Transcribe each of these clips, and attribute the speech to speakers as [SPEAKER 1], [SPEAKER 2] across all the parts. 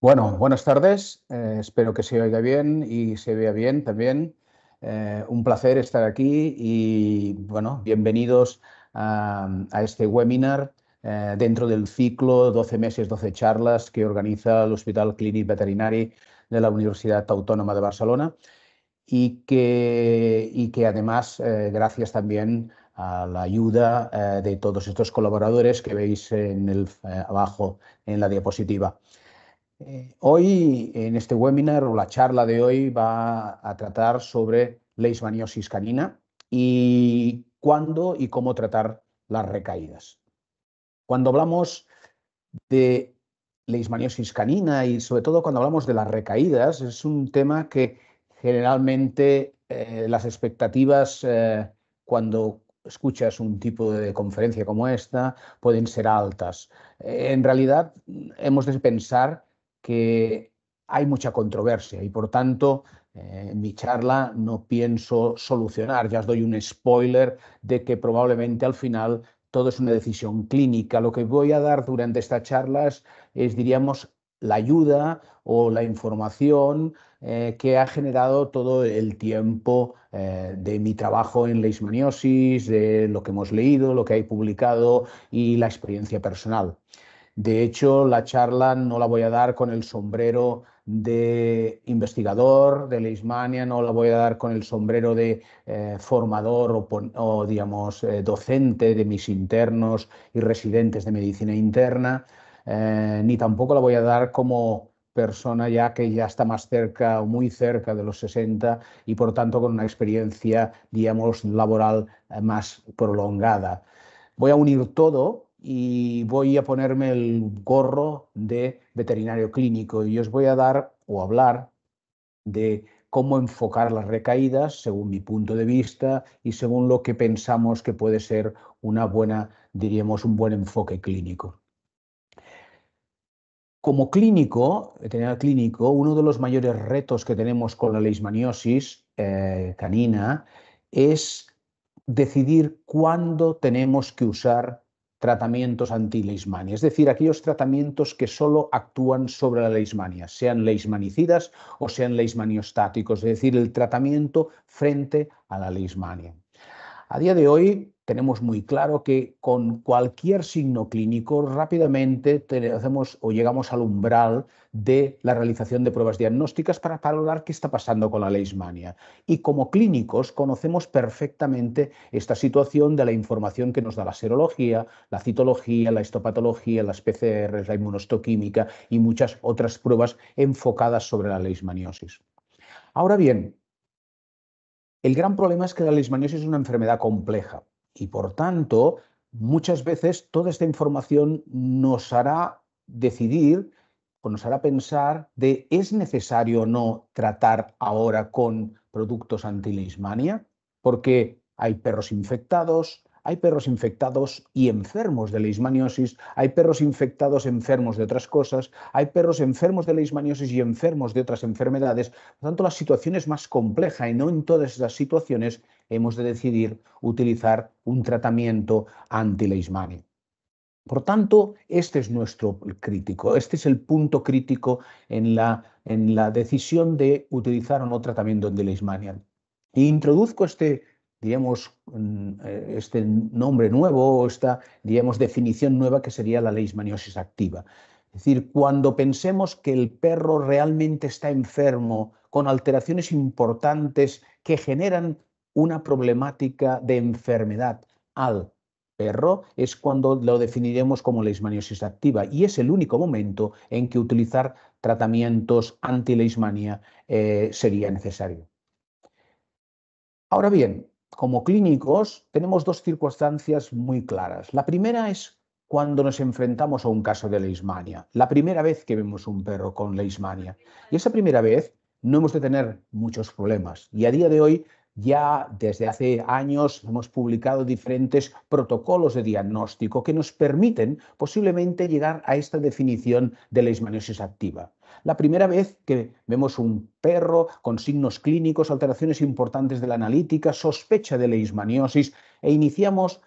[SPEAKER 1] Bueno, buenas tardes. Eh, espero que se oiga bien y se vea bien también. Eh, un placer estar aquí y, bueno, bienvenidos a, este webinar eh, dentro del ciclo 12 meses, 12 charlas que organiza el Hospital Clinic Veterinari de la Universidad Autónoma de Barcelona y que, y que además, gracias también a la ayuda de todos estos colaboradores que veis en el, abajo en la diapositiva. Eh, hoy, en este webinar o la charla de hoy, va a tratar sobre leishmaniosis canina y cuándo y cómo tratar las recaídas. Cuando hablamos de leishmaniosis canina y sobre todo cuando hablamos de las recaídas, es un tema que generalmente eh, las expectativas eh, cuando escuchas un tipo de conferencia como esta pueden ser altas. en realidad hemos de pensar que hay mucha controversia y por tanto eh, mi charla no pienso solucionar, ya os doy un spoiler de que probablemente al final todo es una decisión clínica. Lo que voy a dar durante estas charlas es, diríamos, la ayuda o la información eh, que ha generado todo el tiempo eh, de mi trabajo en leishmaniosis, de lo que hemos leído, lo que hay publicado y la experiencia personal. De hecho, la charla no la voy a dar con el sombrero de investigador de Leismania, no la voy a dar con el sombrero de eh, formador o, digamos, eh, docente de mis internos y residentes de medicina interna, eh, ni tampoco la voy a dar como persona ya que ya está más cerca o muy cerca de los 60 y por tanto con una experiencia, digamos, laboral más prolongada. Voy a unir todo y voy a ponerme el gorro de veterinario clínico y os voy a dar o hablar de cómo enfocar las recaídas según mi punto de vista y según lo que pensamos que puede ser una buena, diríamos, un buen enfoque clínico. Como clínico, veterinario clínico, uno de los mayores retos que tenemos con la leishmaniosis eh, canina es decidir cuándo tenemos que usar tratamientos anti es decir, aquellos tratamientos que solo actúan sobre la leishmania, sean leishmanicidas o sean leishmaniostáticos, es decir, el tratamiento frente a la leishmania. A día de hoy, tenemos muy claro que con cualquier signo clínico rápidamente hacemos o llegamos al umbral de la realización de pruebas diagnósticas para valorar qué está pasando con la leishmania. Y como clínicos conocemos perfectamente esta situación de la información que nos da la serología, la citología, la histopatología, las PCRs, la inmunostoquímica y muchas otras pruebas enfocadas sobre la leishmaniosis. Ahora bien, el gran problema es que la leishmaniosis es una enfermedad compleja y por tanto, muchas veces toda esta información nos hará decidir o nos hará pensar de es necesario o no tratar ahora con productos anti-leishmania, porque hay perros infectados, hay perros infectados y enfermos de leishmaniosis, hay perros infectados enfermos de otras cosas, hay perros enfermos de leishmaniosis y enfermos de otras enfermedades. Por tanto, la situación es más compleja y no en todas esas situaciones hemos de decidir utilizar un tratamiento anti-leishmanic. Por tanto, este es nuestro crítico, este es el punto crítico en la, en la decisión de utilizar o no tratamiento anti Y e introduzco este Digamos, mm, eh, este nombre nuevo o esta, definición nueva que sería la leishmaniosis activa. Es decir, cuando pensemos que el perro realmente está enfermo, con alteraciones importantes que generan una problemática de enfermedad al perro, es cuando lo definiremos como leishmaniosis activa. Y es el único momento en que utilizar tratamientos anti eh, sería necesario. Ahora bien, como clínicos tenemos dos circunstancias muy claras. La primera es cuando nos enfrentamos a un caso de leishmania, la primera vez que vemos un perro con leishmania. Y esa primera vez no hemos de tener muchos problemas. Y a día de hoy, ya desde hace años, hemos publicado diferentes protocolos de diagnóstico que nos permiten posiblemente llegar a esta definición de leishmaniosis activa la primera vez que vemos un perro con signos clínicos, alteraciones importantes de la analítica, sospecha de leishmaniosis e iniciamos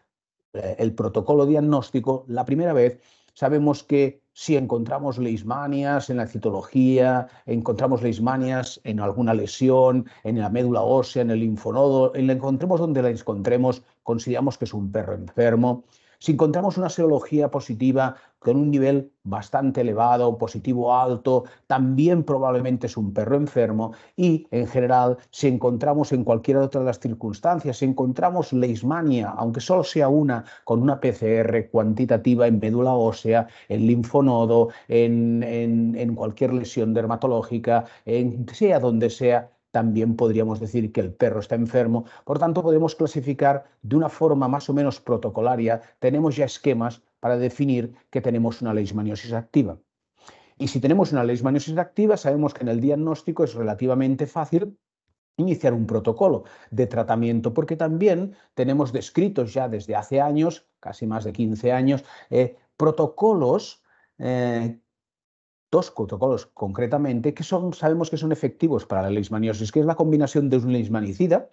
[SPEAKER 1] eh, el protocolo diagnóstico, la primera vez sabemos que si encontramos leishmanias en la citología, encontramos leishmanias en alguna lesión, en la médula ósea, en el linfonodo, en la encontremos donde la encontremos, consideramos que es un perro enfermo si encontramos una serología positiva con un nivel bastante elevado, positivo alto, también probablemente es un perro enfermo y en general si encontramos en cualquiera otra de las circunstancias, si encontramos leishmania, aunque solo sea una, con una PCR cuantitativa en médula ósea, en linfonodo, en, en cualquier lesión dermatológica, en sea donde sea, también podríamos decir que el perro está enfermo. Por tanto, podemos clasificar de una forma más o menos protocolaria, tenemos ya esquemas para definir que tenemos una leishmaniosis activa. Y si tenemos una leishmaniosis activa, sabemos que en el diagnóstico es relativamente fácil iniciar un protocolo de tratamiento, porque también tenemos descritos ya desde hace años, casi más de 15 años, eh, protocolos eh, dos protocolos concretamente que son, sabemos que son efectivos para la leishmaniosis, que es la combinación de un leishmanicida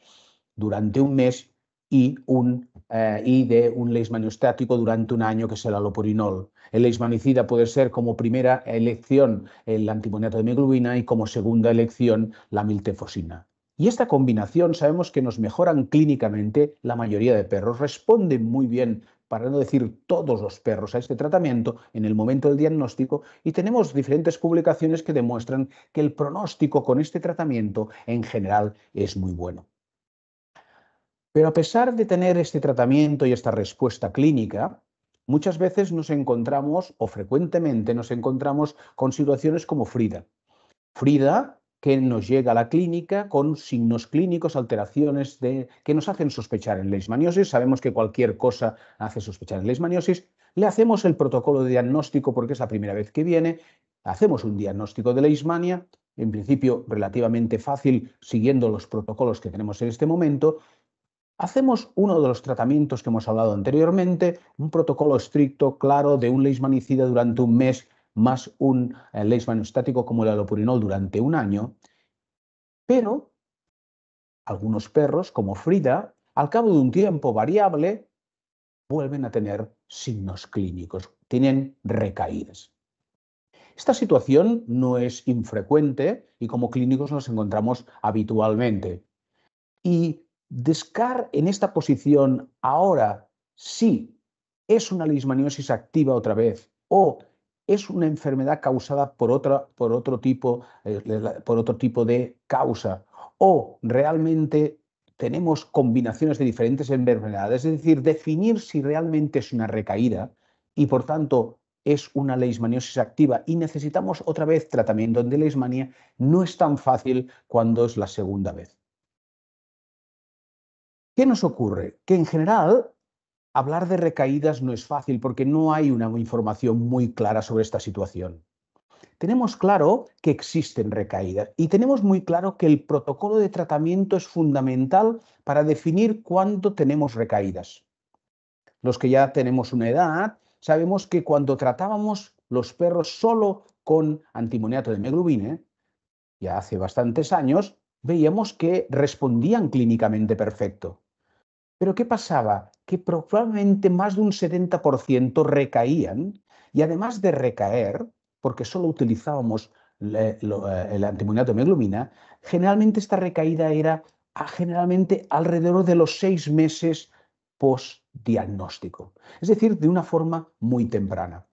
[SPEAKER 1] durante un mes y, un, eh, y de un leishmaniostático durante un año, que es el alopurinol. El leishmanicida puede ser como primera elección el antimoniato de miglubina y como segunda elección la miltefosina. Y esta combinación sabemos que nos mejoran clínicamente la mayoría de perros, responden muy bien para no decir todos los perros, a este tratamiento en el momento del diagnóstico y tenemos diferentes publicaciones que demuestran que el pronóstico con este tratamiento en general es muy bueno. Pero a pesar de tener este tratamiento y esta respuesta clínica, muchas veces nos encontramos o frecuentemente nos encontramos con situaciones como Frida. Frida que nos llega a la clínica con signos clínicos, alteraciones de, que nos hacen sospechar en leishmaniosis. Sabemos que cualquier cosa hace sospechar en leishmaniosis. Le hacemos el protocolo de diagnóstico porque es la primera vez que viene. Hacemos un diagnóstico de leishmania, en principio relativamente fácil siguiendo los protocolos que tenemos en este momento. Hacemos uno de los tratamientos que hemos hablado anteriormente, un protocolo estricto, claro, de un leishmanicida durante un mes más un eh, leismaniostático estático como el alopurinol durante un año, pero algunos perros, como Frida, al cabo de un tiempo variable, vuelven a tener signos clínicos, tienen recaídas. Esta situación no es infrecuente y como clínicos nos encontramos habitualmente. Y Descar en esta posición ahora sí es una leishmaniosis activa otra vez o es una enfermedad causada por, otra, por, otro, tipo, eh, por otro tipo de causa o realmente tenemos combinaciones de diferentes enfermedades, es decir, definir si realmente es una recaída y por tanto es una leishmaniosis activa y necesitamos otra vez tratamiento de leishmania, no es tan fácil cuando es la segunda vez. ¿Qué nos ocurre? Que en general hablar de recaídas no es fácil porque no hay una información muy clara sobre esta situación. Tenemos claro que existen recaídas y tenemos muy claro que el protocolo de tratamiento es fundamental para definir cuándo tenemos recaídas. Los que ya tenemos una edad sabemos que cuando tratábamos los perros solo con antimoniato de meglubine, ya hace bastantes años, veíamos que respondían clínicamente perfecto. Pero ¿qué pasaba? que probablemente más de un 70% recaían y además de recaer, porque solo utilizábamos eh, el antimoniato de generalmente esta recaída era generalmente alrededor de los seis meses post-diagnóstico, es decir, de una forma muy temprana.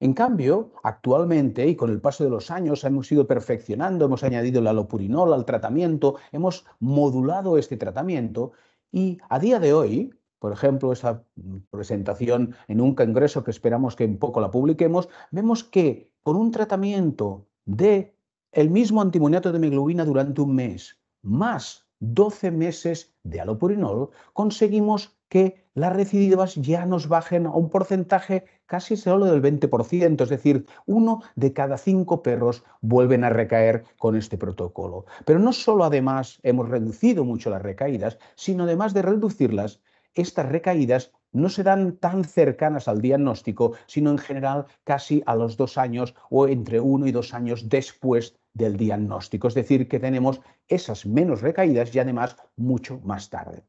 [SPEAKER 1] En cambio, actualmente y con el paso de los años hemos ido perfeccionando, hemos añadido la alopurinol al tratamiento, hemos modulado este tratamiento y a día de hoy, por ejemplo, esa mm, presentación en un congreso que esperamos que en poco la publiquemos, vemos que con un tratamiento de el mismo antimoniato de hemoglobina durante un mes, más 12 meses de alopurinol, conseguimos que las recidivas ya nos bajen a un porcentaje casi solo del 20%, es decir, uno de cada cinco perros vuelven a recaer con este protocolo. Pero no solo además hemos reducido mucho las recaídas, sino además de reducirlas, estas recaídas no se dan tan cercanas al diagnóstico, sino en general casi a los dos años o entre uno y dos años después del diagnóstico. Es decir, que tenemos esas menos recaídas y además mucho más tarde.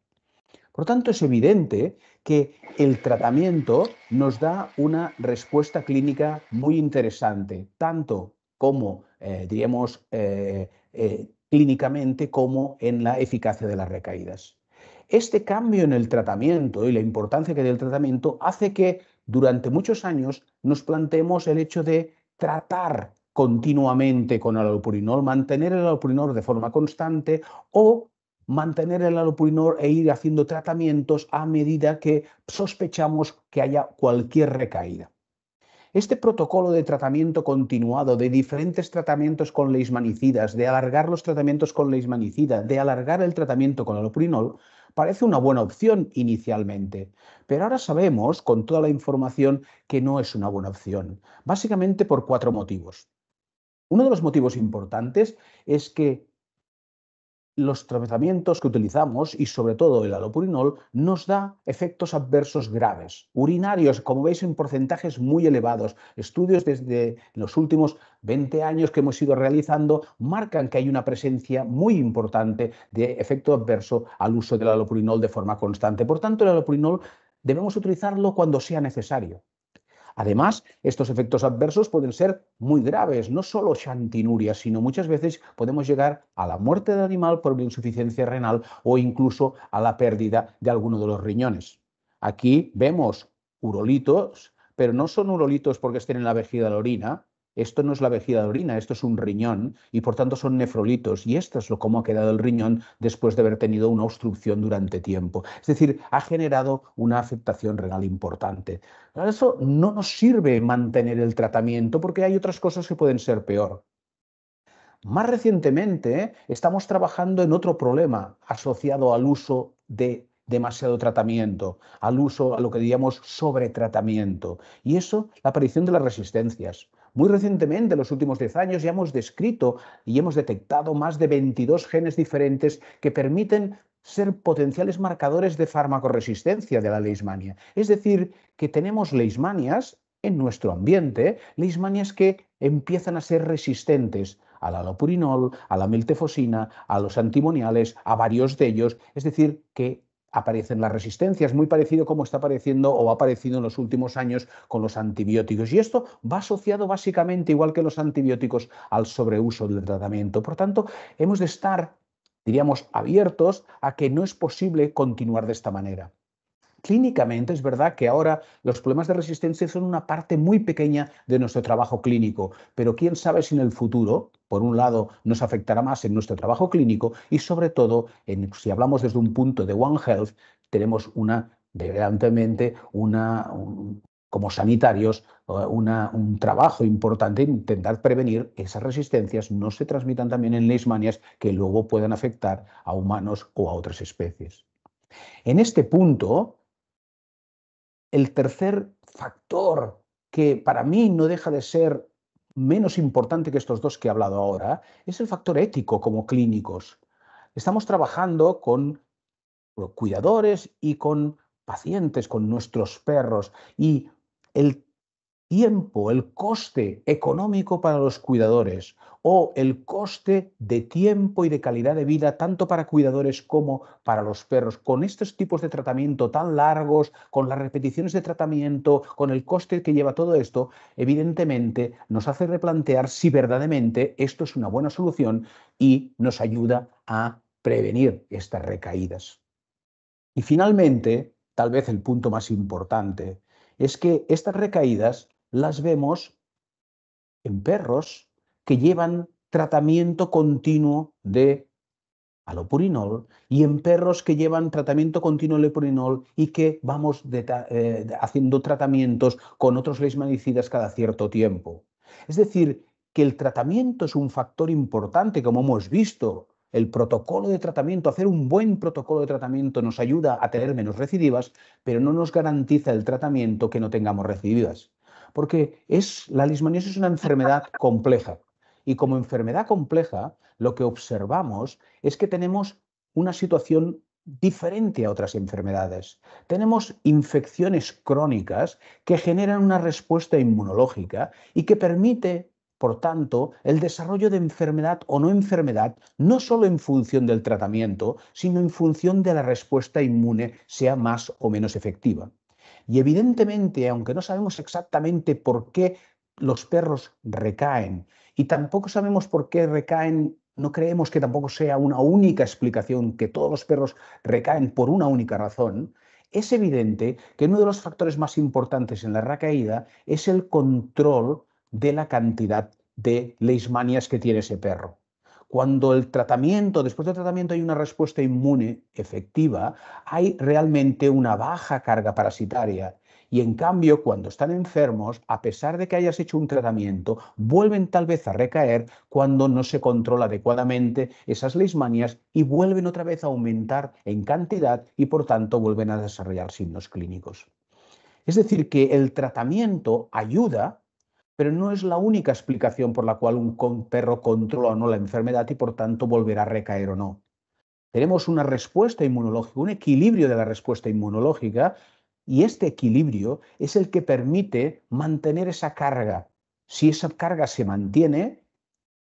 [SPEAKER 1] Por tanto, es evidente que el tratamiento nos da una respuesta clínica muy interesante, tanto como, eh, diríamos, eh, eh, clínicamente como en la eficacia de las recaídas. Este cambio en el tratamiento y la importancia que tiene el tratamiento hace que durante muchos años nos planteemos el hecho de tratar continuamente con el alopurinol, mantener el alopurinol de forma constante o mantener el alopurinol e ir haciendo tratamientos a medida que sospechamos que haya cualquier recaída. Este protocolo de tratamiento continuado, de diferentes tratamientos con leismanicidas, de alargar los tratamientos con leismanicida, de alargar el tratamiento con aloprinol, parece una buena opción inicialmente, pero ahora sabemos con toda la información que no es una buena opción, básicamente por cuatro motivos. Uno de los motivos importantes es que los tratamientos que utilizamos y sobre todo el alopurinol nos da efectos adversos graves, urinarios, como veis en porcentajes muy elevados. Estudios desde los últimos 20 años que hemos ido realizando marcan que hay una presencia muy importante de efecto adverso al uso del alopurinol de forma constante. Por tanto, el alopurinol debemos utilizarlo cuando sea necesario. Además, estos efectos adversos pueden ser muy graves, no solo xantinuria, sino muchas veces podemos llegar a la muerte del animal por insuficiencia renal o incluso a la pérdida de alguno de los riñones. Aquí vemos urolitos, pero no son urolitos porque estén en la vejiga de la orina, esto no es la vejiga de orina, esto es un riñón y por tanto son nefrolitos y esto es lo cómo ha quedado el riñón después de haber tenido una obstrucción durante tiempo. Es decir, ha generado una afectación renal importante. eso no nos sirve mantener el tratamiento porque hay otras cosas que pueden ser peor. Más recientemente ¿eh? estamos trabajando en otro problema asociado al uso de demasiado tratamiento, al uso, a lo que diríamos sobretratamiento. Y eso, la aparición de las resistencias. Muy recientemente, en los últimos 10 años, ya hemos descrito y hemos detectado más de 22 genes diferentes que permiten ser potenciales marcadores de farmacoresistencia de la leishmania. Es decir, que tenemos leishmanias en nuestro ambiente, leishmanias que empiezan a ser resistentes al alopurinol, a la miltefosina, a los antimoniales, a varios de ellos, es decir, que aparecen las resistencias, muy parecido como está apareciendo o ha aparecido en los últimos años con los antibióticos. Y esto va asociado básicamente, igual que los antibióticos, al sobreuso del tratamiento. Por tanto, hemos de estar, diríamos, abiertos a que no es posible continuar de esta manera. Clínicamente es verdad que ahora los problemas de resistencia son una parte muy pequeña de nuestro trabajo clínico, pero quién sabe si en el futuro, por un lado, nos afectará más en nuestro trabajo clínico y sobre todo, si hablamos desde un punto de One Health, tenemos una, una, como sanitarios una, un trabajo importante intentar prevenir que esas resistencias no se transmitan también en leishmanias que luego puedan afectar a humanos o a otras especies. En este punto, el tercer factor que para mí no deja de ser menos importante que estos dos que he hablado ahora es el factor ético como clínicos. Estamos trabajando con cuidadores y con pacientes, con nuestros perros y el tiempo, el coste económico para los cuidadores o el coste de tiempo y de calidad de vida tanto para cuidadores como para los perros. Con estos tipos de tratamiento tan largos, con las repeticiones de tratamiento, con el coste que lleva todo esto, evidentemente nos hace replantear si verdaderamente esto es una buena solución y nos ayuda a prevenir estas recaídas. Y finalmente, tal vez el punto más importante, es que estas recaídas las vemos en perros que llevan tratamiento continuo de alopurinol y en perros que llevan tratamiento continuo de lepurinol y que vamos eh, haciendo tratamientos con otros leismanicidas cada cierto tiempo. Es decir, que el tratamiento es un factor importante, como hemos visto. El protocolo de tratamiento, hacer un buen protocolo de tratamiento nos ayuda a tener menos recidivas, pero no nos garantiza el tratamiento que no tengamos recidivas. Porque es, la lismaniasis es una enfermedad compleja. Y como enfermedad compleja, lo que observamos es que tenemos una situación diferente a otras enfermedades. Tenemos infecciones crónicas que generan una respuesta inmunológica y que permite, por tanto, el desarrollo de enfermedad o no enfermedad, no solo en función del tratamiento, sino en función de la respuesta inmune, sea más o menos efectiva. Y evidentemente, aunque no sabemos exactamente por qué los perros recaen y tampoco sabemos por qué recaen no creemos que tampoco sea una única explicación, que todos los perros recaen por una única razón, es evidente que uno de los factores más importantes en la recaída es el control de la cantidad de leishmanias que tiene ese perro. Cuando el tratamiento, después del tratamiento hay una respuesta inmune efectiva, hay realmente una baja carga parasitaria. Y en cambio, cuando están enfermos, a pesar de que hayas hecho un tratamiento, vuelven tal vez a recaer cuando no se controla adecuadamente esas leishmanias y vuelven otra vez a aumentar en cantidad y por tanto vuelven a desarrollar signos clínicos. Es decir, que el tratamiento ayuda pero no es la única explicación por la cual un perro controla o no la enfermedad y por tanto volverá a recaer o no. Tenemos una respuesta inmunológica, un equilibrio de la respuesta inmunológica y este equilibrio es el que permite mantener esa carga. Si esa carga se mantiene,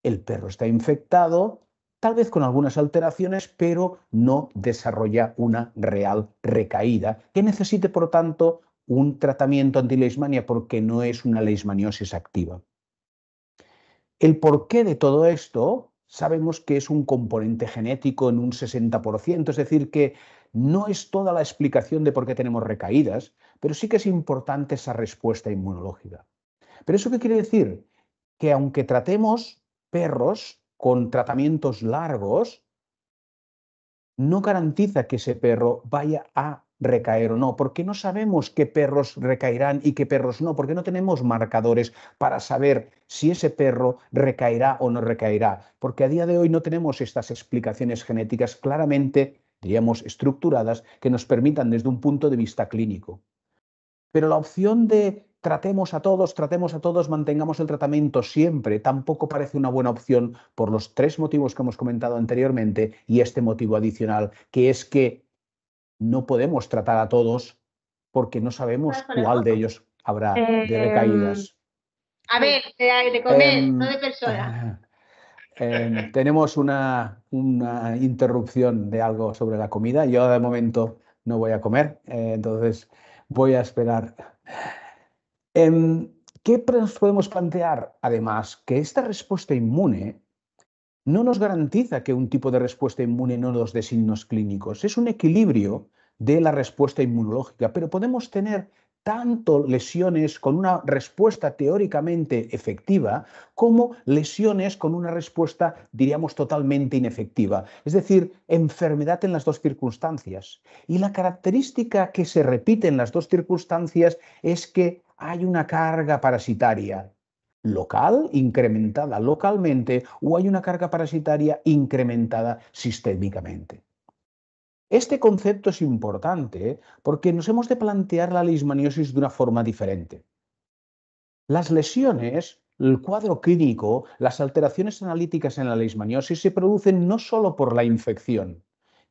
[SPEAKER 1] el perro está infectado, tal vez con algunas alteraciones, pero no desarrolla una real recaída que necesite, por tanto, un tratamiento leishmania porque no es una leishmaniosis activa. El porqué de todo esto sabemos que es un componente genético en un 60%, es decir, que no es toda la explicación de por qué tenemos recaídas, pero sí que es importante esa respuesta inmunológica. ¿Pero eso qué quiere decir? Que aunque tratemos perros con tratamientos largos, no garantiza que ese perro vaya a recaer o no? porque no sabemos qué perros recaerán y qué perros no? porque no tenemos marcadores para saber si ese perro recaerá o no recaerá? Porque a día de hoy no tenemos estas explicaciones genéticas claramente, diríamos, estructuradas que nos permitan desde un punto de vista clínico. Pero la opción de tratemos a todos, tratemos a todos, mantengamos el tratamiento siempre, tampoco parece una buena opción por los tres motivos que hemos comentado anteriormente y este motivo adicional, que es que no podemos tratar a todos porque no sabemos cuál de ellos habrá de eh, recaídas. A ver, de, comer, em, no de persona. Em, tenemos una, una, interrupción de algo sobre la comida. Yo de momento no voy a comer, eh, entonces voy a esperar. Em, ¿Qué podemos plantear? Además, que esta respuesta inmune no nos garantiza que un tipo de respuesta inmune no nos dé signos clínicos. Es un equilibrio de la respuesta inmunológica, pero podemos tener tanto lesiones con una respuesta teóricamente efectiva como lesiones con una respuesta, diríamos, totalmente inefectiva. Es decir, enfermedad en las dos circunstancias. Y la característica que se repite en las dos circunstancias es que hay una carga parasitaria, local incrementada localmente o hay una carga parasitaria incrementada sistémicamente. Este concepto es importante ¿eh? porque nos hemos de plantear la leishmaniosis de una forma diferente. Las lesiones, el cuadro clínico, las alteraciones analíticas en la leishmaniosis se producen no solo por la infección,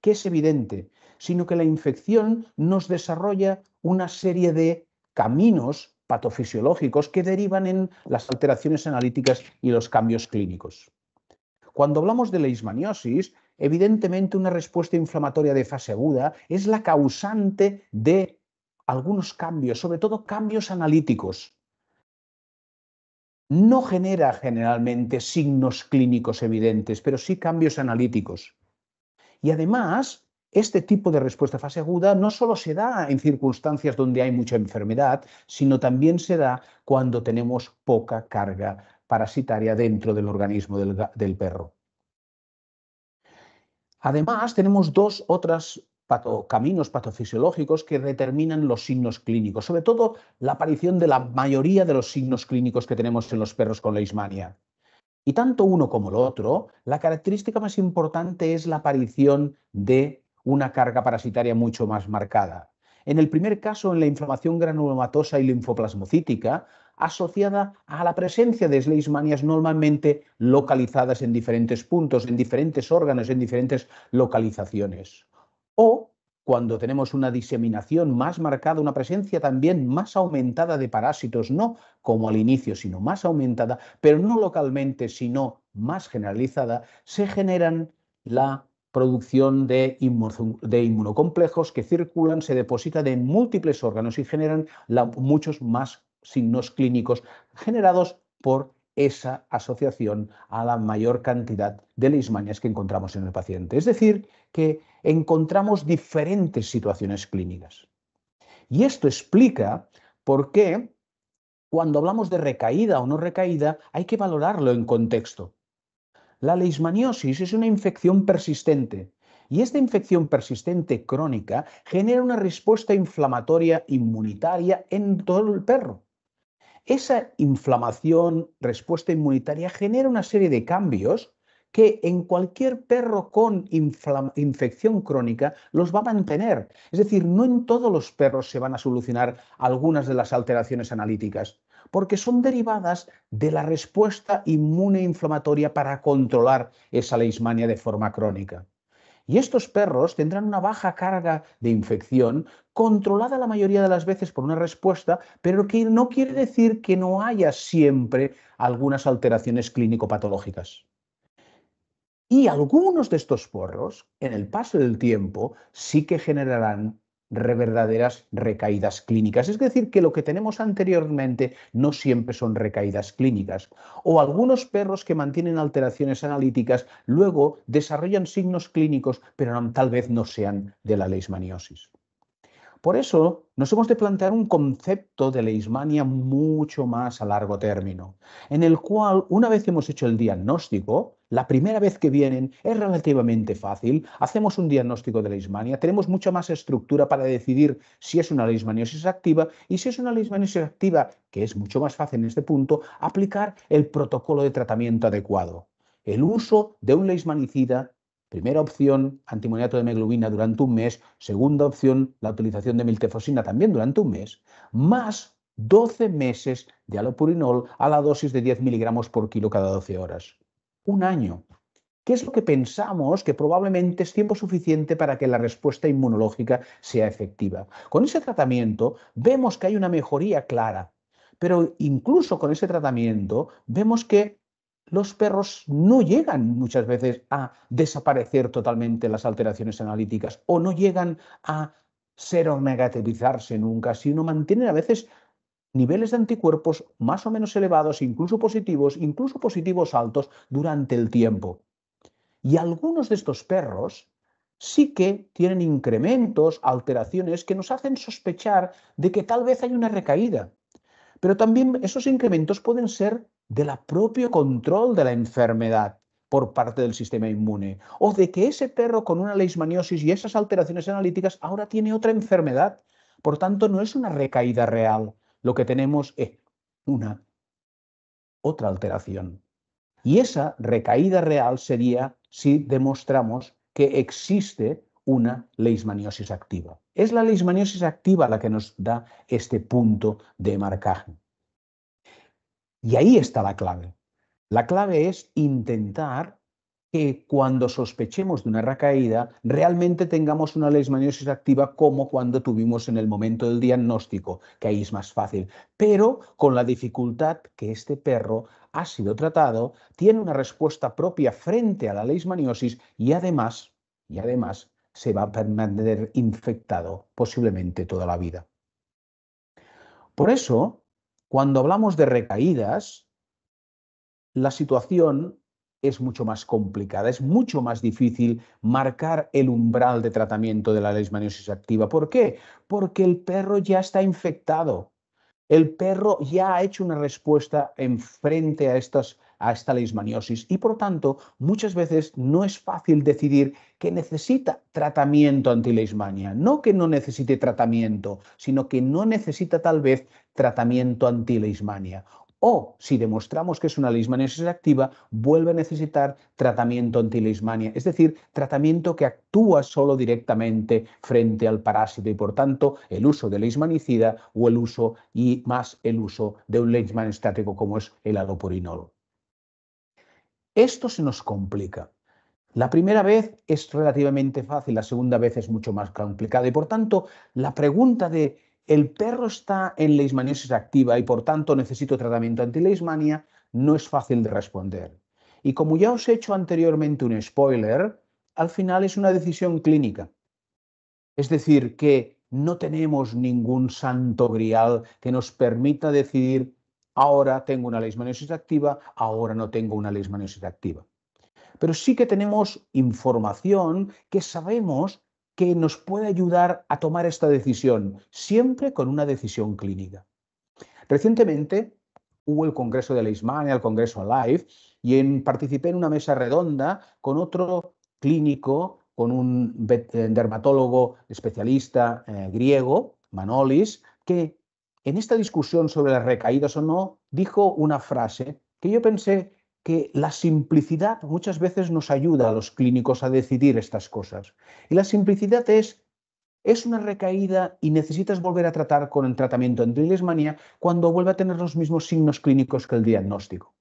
[SPEAKER 1] que es evidente, sino que la infección nos desarrolla una serie de caminos patofisiológicos que derivan en las alteraciones analíticas y los cambios clínicos. Cuando hablamos de la evidentemente una respuesta inflamatoria de fase aguda es la causante de algunos cambios, sobre todo cambios analíticos. No genera generalmente signos clínicos evidentes, pero sí cambios analíticos. Y además, este tipo de respuesta fase aguda no solo se da en circunstancias donde hay mucha enfermedad, sino también se da cuando tenemos poca carga parasitaria dentro del organismo del, perro. Además, tenemos dos otros caminos patofisiológicos que determinan los signos clínicos, sobre todo la aparición de la mayoría de los signos clínicos que tenemos en los perros con leishmania. Y tanto uno como el otro, la característica más importante es la aparición de una carga parasitaria mucho más marcada. En el primer caso, en la inflamación granulomatosa y linfoplasmocítica, asociada a la presencia de Sleismanias normalmente localizadas en diferentes puntos, en diferentes órganos, en diferentes localizaciones. O cuando tenemos una diseminación más marcada, una presencia también más aumentada de parásitos, no como al inicio, sino más aumentada, pero no localmente, sino más generalizada, se generan la producción de, inmunocomplejos que circulan, se depositan en múltiples órganos y generan muchos más signos clínicos generados por esa asociación a la mayor cantidad de leishmanias que encontramos en el paciente. Es decir, que encontramos diferentes situaciones clínicas. Y esto explica por qué cuando hablamos de recaída o no recaída hay que valorarlo en contexto. La leishmaniosis es una infección persistente y esta infección persistente crónica genera una respuesta inflamatoria inmunitaria en todo el perro. Esa inflamación, respuesta inmunitaria, genera una serie de cambios que en cualquier perro con infección crónica los va a mantener. Es decir, no en todos los perros se van a solucionar algunas de las alteraciones analíticas porque son derivadas de la respuesta inmune inflamatoria para controlar esa leishmania de forma crónica. Y estos perros tendrán una baja carga de infección, controlada la mayoría de las veces por una respuesta, pero que no quiere decir que no haya siempre algunas alteraciones clínico-patológicas. Y algunos de estos porros, en el paso del tiempo, sí que generarán re verdaderas recaídas clínicas. Es decir, que lo que tenemos anteriormente no siempre son recaídas clínicas. O algunos perros que mantienen alteraciones analíticas luego desarrollan signos clínicos, pero tal vez no sean de la leishmaniosis. Por eso nos hemos de plantear un concepto de leismania mucho más a largo término, en el cual, una vez hemos hecho el diagnóstico, la primera vez que vienen es relativamente fácil, hacemos un diagnóstico de leismania, tenemos mucha más estructura para decidir si es una leishmaniosis activa y si es una leishmaniosis activa, que es mucho más fácil en este punto, aplicar el protocolo de tratamiento adecuado el uso de un leismanicida. Primera opción, antimoniato de meglobina durante un mes. Segunda opción, la utilización de miltefosina también durante un mes. Más 12 meses de alopurinol a la dosis de 10 miligramos por kilo cada 12 horas. Un año. ¿Qué es lo que pensamos que probablemente es tiempo suficiente para que la respuesta inmunológica sea efectiva? Con ese tratamiento vemos que hay una mejoría clara, pero incluso con ese tratamiento vemos que los perros no llegan muchas veces a desaparecer totalmente las alteraciones analíticas o no llegan a ser seronegativizarse nunca, sino mantienen a veces niveles de anticuerpos más o menos elevados, incluso positivos, incluso positivos altos durante el tiempo. Y algunos de estos perros sí que tienen incrementos, alteraciones que nos hacen sospechar de que tal vez hay una recaída. Pero también esos incrementos pueden ser la propio control de la enfermedad por parte del sistema inmune, o de que ese perro con una leishmaniosis y esas alteraciones analíticas ahora tiene otra enfermedad. Por tanto, no es una recaída real. Lo que tenemos es una otra alteración. Y esa recaída real sería si demostramos que existe una leishmaniosis activa. Es la leishmaniosis activa la que nos da este punto de marcaje. Y ahí está la clave. La clave es intentar que cuando sospechemos de una recaída, realmente tengamos una leishmaniosis activa como cuando tuvimos en el momento del diagnóstico, que ahí es más fácil, pero con la dificultad que este perro ha sido tratado, tiene una respuesta propia frente a la leishmaniosis y además, y además se va a permanecer infectado posiblemente toda la vida. Por eso, cuando hablamos de recaídas, la situación es mucho más complicada, es mucho más difícil marcar el umbral de tratamiento de la leishmaniosis activa. ¿Por qué? Porque el perro ya está infectado. El perro ya ha hecho una respuesta en frente a estas a esta leishmaniosis y por tanto muchas veces no es fácil decidir que necesita tratamiento antileishmania, no que no necesite tratamiento, sino que no necesita tal vez tratamiento antileishmania o si demostramos que es una leishmaniosis activa, vuelve a necesitar tratamiento antileishmania, es decir, tratamiento que actúa solo directamente frente al parásito y por tanto el uso de leishmanicida o el uso y más el uso de un leishman estático como es el alopurinol. Esto se nos complica. La primera vez es relativamente fácil, la segunda vez es mucho más complicada y por tanto la pregunta de el perro está en leishmaniosis activa y por tanto necesito tratamiento antileishmania no es fácil de responder. Y como ya os he hecho anteriormente un spoiler, al final es una decisión clínica. Es decir, que no tenemos ningún santo grial que nos permita decidir ahora tengo una leishmaniosis activa, ahora no tengo una leishmaniosis activa. Pero sí que tenemos información que sabemos que nos puede ayudar a tomar esta decisión, siempre con una decisión clínica. Recientemente hubo el Congreso de Leishmania, el Congreso Alive, y en, participé en una mesa redonda con otro clínico, con un eh, dermatólogo especialista eh, griego, Manolis, que en esta discusión sobre las recaídas o no, dijo una frase que yo pensé que la simplicidad muchas veces nos ayuda a los clínicos a decidir estas cosas. Y la simplicidad es, es una recaída y necesitas volver a tratar con el tratamiento en trilismanía cuando vuelve a tener los mismos signos clínicos que el diagnóstico.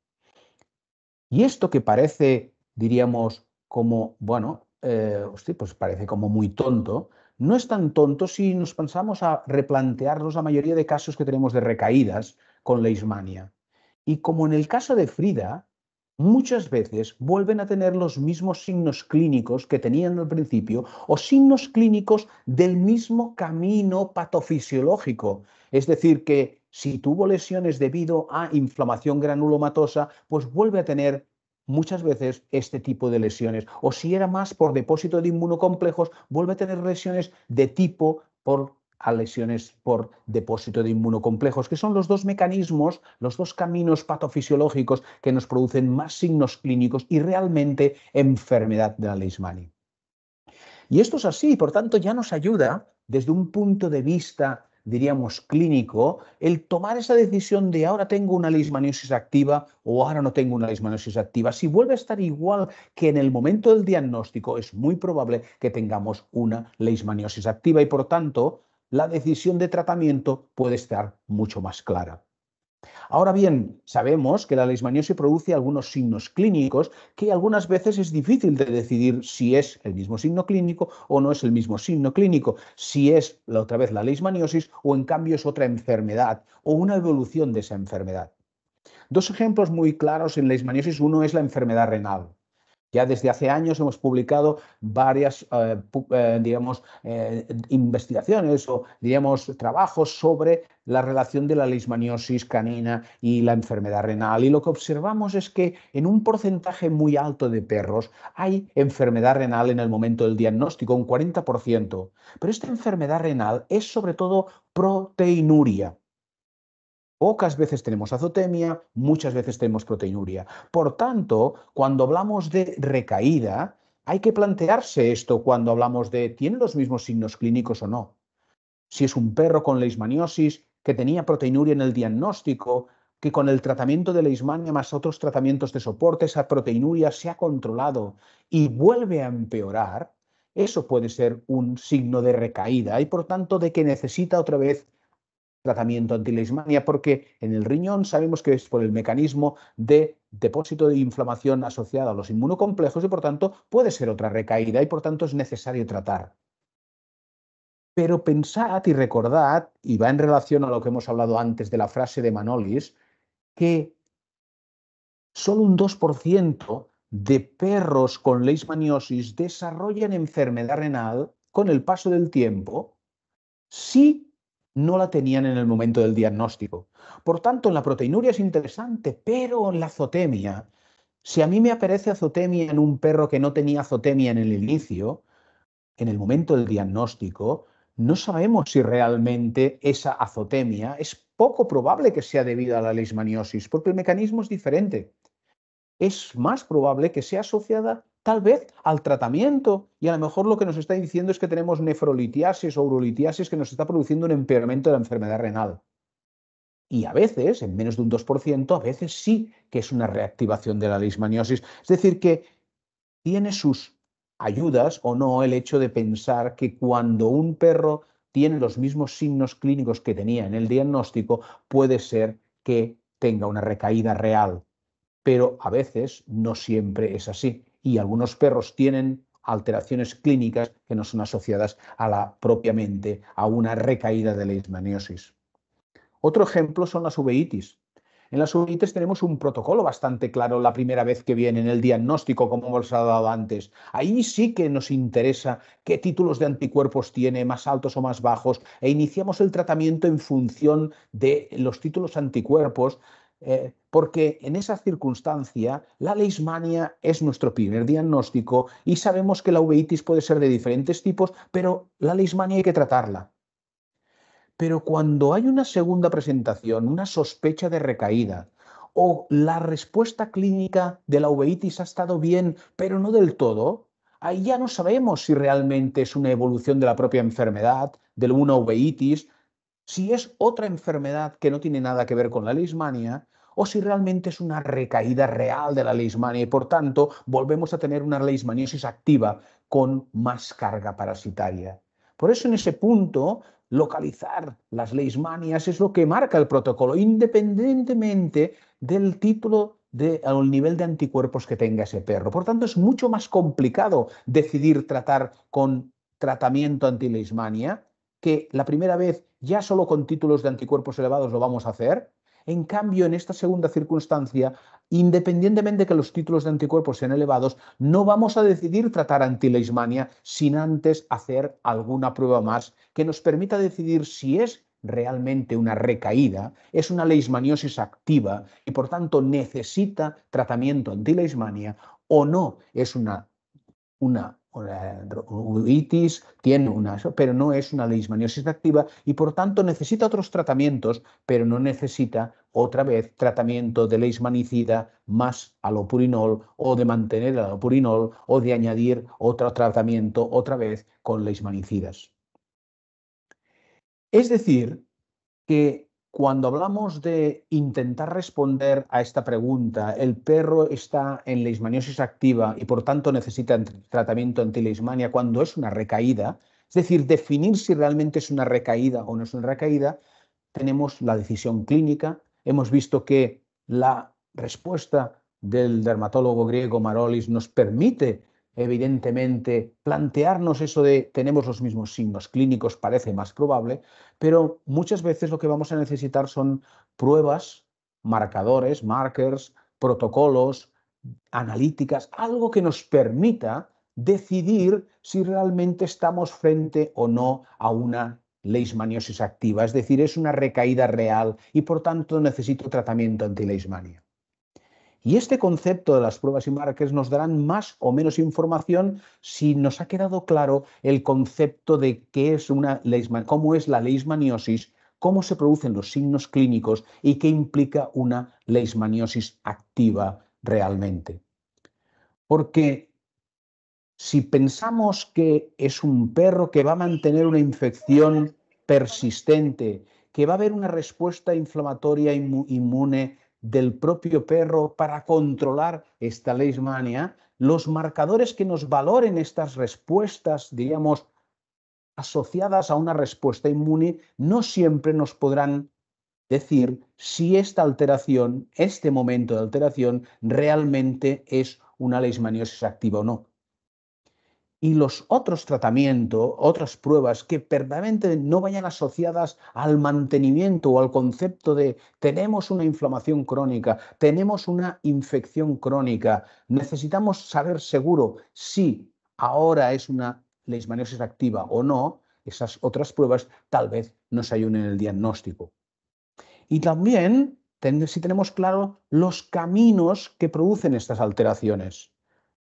[SPEAKER 1] Y esto que parece, diríamos, como, bueno, eh, pues parece como muy tonto, no es tan tonto si nos pensamos a replantearnos la mayoría de casos que tenemos de recaídas con leishmania. Y como en el caso de Frida, muchas veces vuelven a tener los mismos signos clínicos que tenían al principio o signos clínicos del mismo camino patofisiológico. Es decir, que si tuvo lesiones debido a inflamación granulomatosa, pues vuelve a tener muchas veces este tipo de lesiones. O si era más por depósito de inmunocomplejos, vuelve a tener lesiones de tipo por a lesiones por depósito de inmunocomplejos, que son los dos mecanismos, los dos caminos patofisiológicos que nos producen más signos clínicos y realmente enfermedad de la Leishmani. Y esto es así, por tanto ya nos ayuda desde un punto de vista diríamos, clínico, el tomar esa decisión de ahora tengo una leishmaniosis activa o ahora no tengo una leishmaniosis activa, si vuelve a estar igual que en el momento del diagnóstico, es muy probable que tengamos una leishmaniosis activa y por tanto la decisión de tratamiento puede estar mucho más clara. Ahora bien, sabemos que la leishmaniosis produce algunos signos clínicos que algunas veces es difícil de decidir si es el mismo signo clínico o no es el mismo signo clínico, si es la otra vez la leishmaniosis o en cambio es otra enfermedad o una evolución de esa enfermedad. Dos ejemplos muy claros en leishmaniosis. Uno es la enfermedad renal. Ya desde hace años hemos publicado varias, eh, eh, digamos, eh, investigaciones o, trabajos sobre la relación de la leishmaniosis canina y la enfermedad renal. Y lo que observamos es que en un porcentaje muy alto de perros hay enfermedad renal en el momento del diagnóstico, un 40%. Pero esta enfermedad renal es sobre todo proteinuria. Pocas veces tenemos azotemia, muchas veces tenemos proteinuria. Por tanto, cuando hablamos de recaída, hay que plantearse esto cuando hablamos de ¿tiene los mismos signos clínicos o no? Si es un perro con leishmaniosis que tenía proteinuria en el diagnóstico, que con el tratamiento de leishmania más otros tratamientos de soporte esa proteinuria se ha controlado y vuelve a empeorar, eso puede ser un signo de recaída y por tanto de que necesita otra vez tratamiento antileishmania, porque en el riñón sabemos que es por el mecanismo de depósito de inflamación asociado a los inmunocomplejos y por tanto puede ser otra recaída y por tanto es necesario tratar. Pero pensad y recordad, y va en relación a lo que hemos hablado antes de la frase de Manolis, que solo un 2% de perros con leishmaniosis desarrollan enfermedad renal con el paso del tiempo si no la tenían en el momento del diagnóstico. Por tanto, en la proteinuria es interesante, pero en la azotemia, si a mí me aparece azotemia en un perro que no tenía azotemia en el inicio, en el momento del diagnóstico, no sabemos si realmente esa azotemia es poco probable que sea debido a la leishmaniosis, porque el mecanismo es diferente. Es más probable que sea asociada tal vez al tratamiento y a lo mejor lo que nos está diciendo es que tenemos nefrolitiasis o urolitiasis que nos está produciendo un empeoramiento de la enfermedad renal. Y a veces, en menos de un 2%, a veces sí que es una reactivación de la leishmaniosis. Es decir, que tiene sus ayudas o no el hecho de pensar que cuando un perro tiene los mismos signos clínicos que tenía en el diagnóstico, puede ser que tenga una recaída real. Pero a veces no siempre es así y algunos perros tienen alteraciones clínicas que no son asociadas a la propiamente a una recaída de la ismaniosis. Otro ejemplo son las uveitis. En las uveitis tenemos un protocolo bastante claro la primera vez que viene en el diagnóstico, como hemos dado antes. Ahí sí que nos interesa qué títulos de anticuerpos tiene, más altos o más bajos, e iniciamos el tratamiento en función de los títulos anticuerpos eh, porque en esa circunstancia la leishmania es nuestro primer diagnóstico y sabemos que la uveitis puede ser de diferentes tipos, pero la leishmania hay que tratarla. Pero cuando hay una segunda presentación, una sospecha de recaída, o la respuesta clínica de la uveitis ha estado bien, pero no del todo, ahí ya no sabemos si realmente es una evolución de la propia enfermedad, de una uveitis, si es otra enfermedad que no tiene nada que ver con la leishmania, o si realmente es una recaída real de la leishmania y por tanto volvemos a tener una leishmaniosis activa con más carga parasitaria. Por eso en ese punto localizar las leishmanias es lo que marca el protocolo, independientemente del título de, nivel de anticuerpos que tenga ese perro. Por tanto, es mucho más complicado decidir tratar con tratamiento antileishmania que la primera vez ya solo con títulos de anticuerpos elevados lo vamos a hacer, en cambio, en esta segunda circunstancia, independientemente de que los títulos de anticuerpos sean elevados, no vamos a decidir tratar antileishmania sin antes hacer alguna prueba más que nos permita decidir si es realmente una recaída, es una leishmaniosis activa y por tanto necesita tratamiento antileishmania o no es una, una la la tiene una, pero no es una leishmaniosis activa y por tanto necesita otros tratamientos, pero no necesita otra vez tratamiento de leishmanicida más alopurinol o de mantener el alopurinol o de añadir otro tratamiento otra vez con leishmanicidas. Es decir, que cuando hablamos de intentar responder a esta pregunta, el perro está en leishmaniosis activa y por tanto necesita tratamiento antileishmania cuando es una recaída, es decir, definir si realmente es una recaída o no es una recaída, tenemos la decisión clínica, hemos visto que la respuesta del dermatólogo griego Marolis nos permite evidentemente, plantearnos eso de tenemos los mismos signos clínicos parece más probable, pero muchas veces lo que vamos a necesitar son pruebas, marcadores, markers, protocolos, analíticas, algo que nos permita decidir si realmente estamos frente o no a una leishmaniosis activa, es decir, es una recaída real y por tanto necesito tratamiento anti y este concepto de las pruebas y marques nos darán más o menos información si nos ha quedado claro el concepto de qué es una cómo es la leishmaniosis, cómo se producen los signos clínicos y qué implica una leishmaniosis activa realmente. Porque si pensamos que es un perro que va a mantener una infección persistente, que va a haber una respuesta inflamatoria inmune del propio perro para controlar esta leishmania, los marcadores que nos valoren estas respuestas, diríamos, asociadas a una respuesta inmune, no siempre nos podrán decir si esta alteración, este momento de alteración, realmente es una leishmaniosis activa o no y los otros tratamientos, otras pruebas que permanentemente no vayan asociadas al mantenimiento o al concepto de tenemos una inflamación crónica, tenemos una infección crónica, necesitamos saber seguro si ahora es una leishmaniosis activa o no, esas otras pruebas tal vez nos ayuden en el diagnóstico. Y también si tenemos claro los caminos que producen estas alteraciones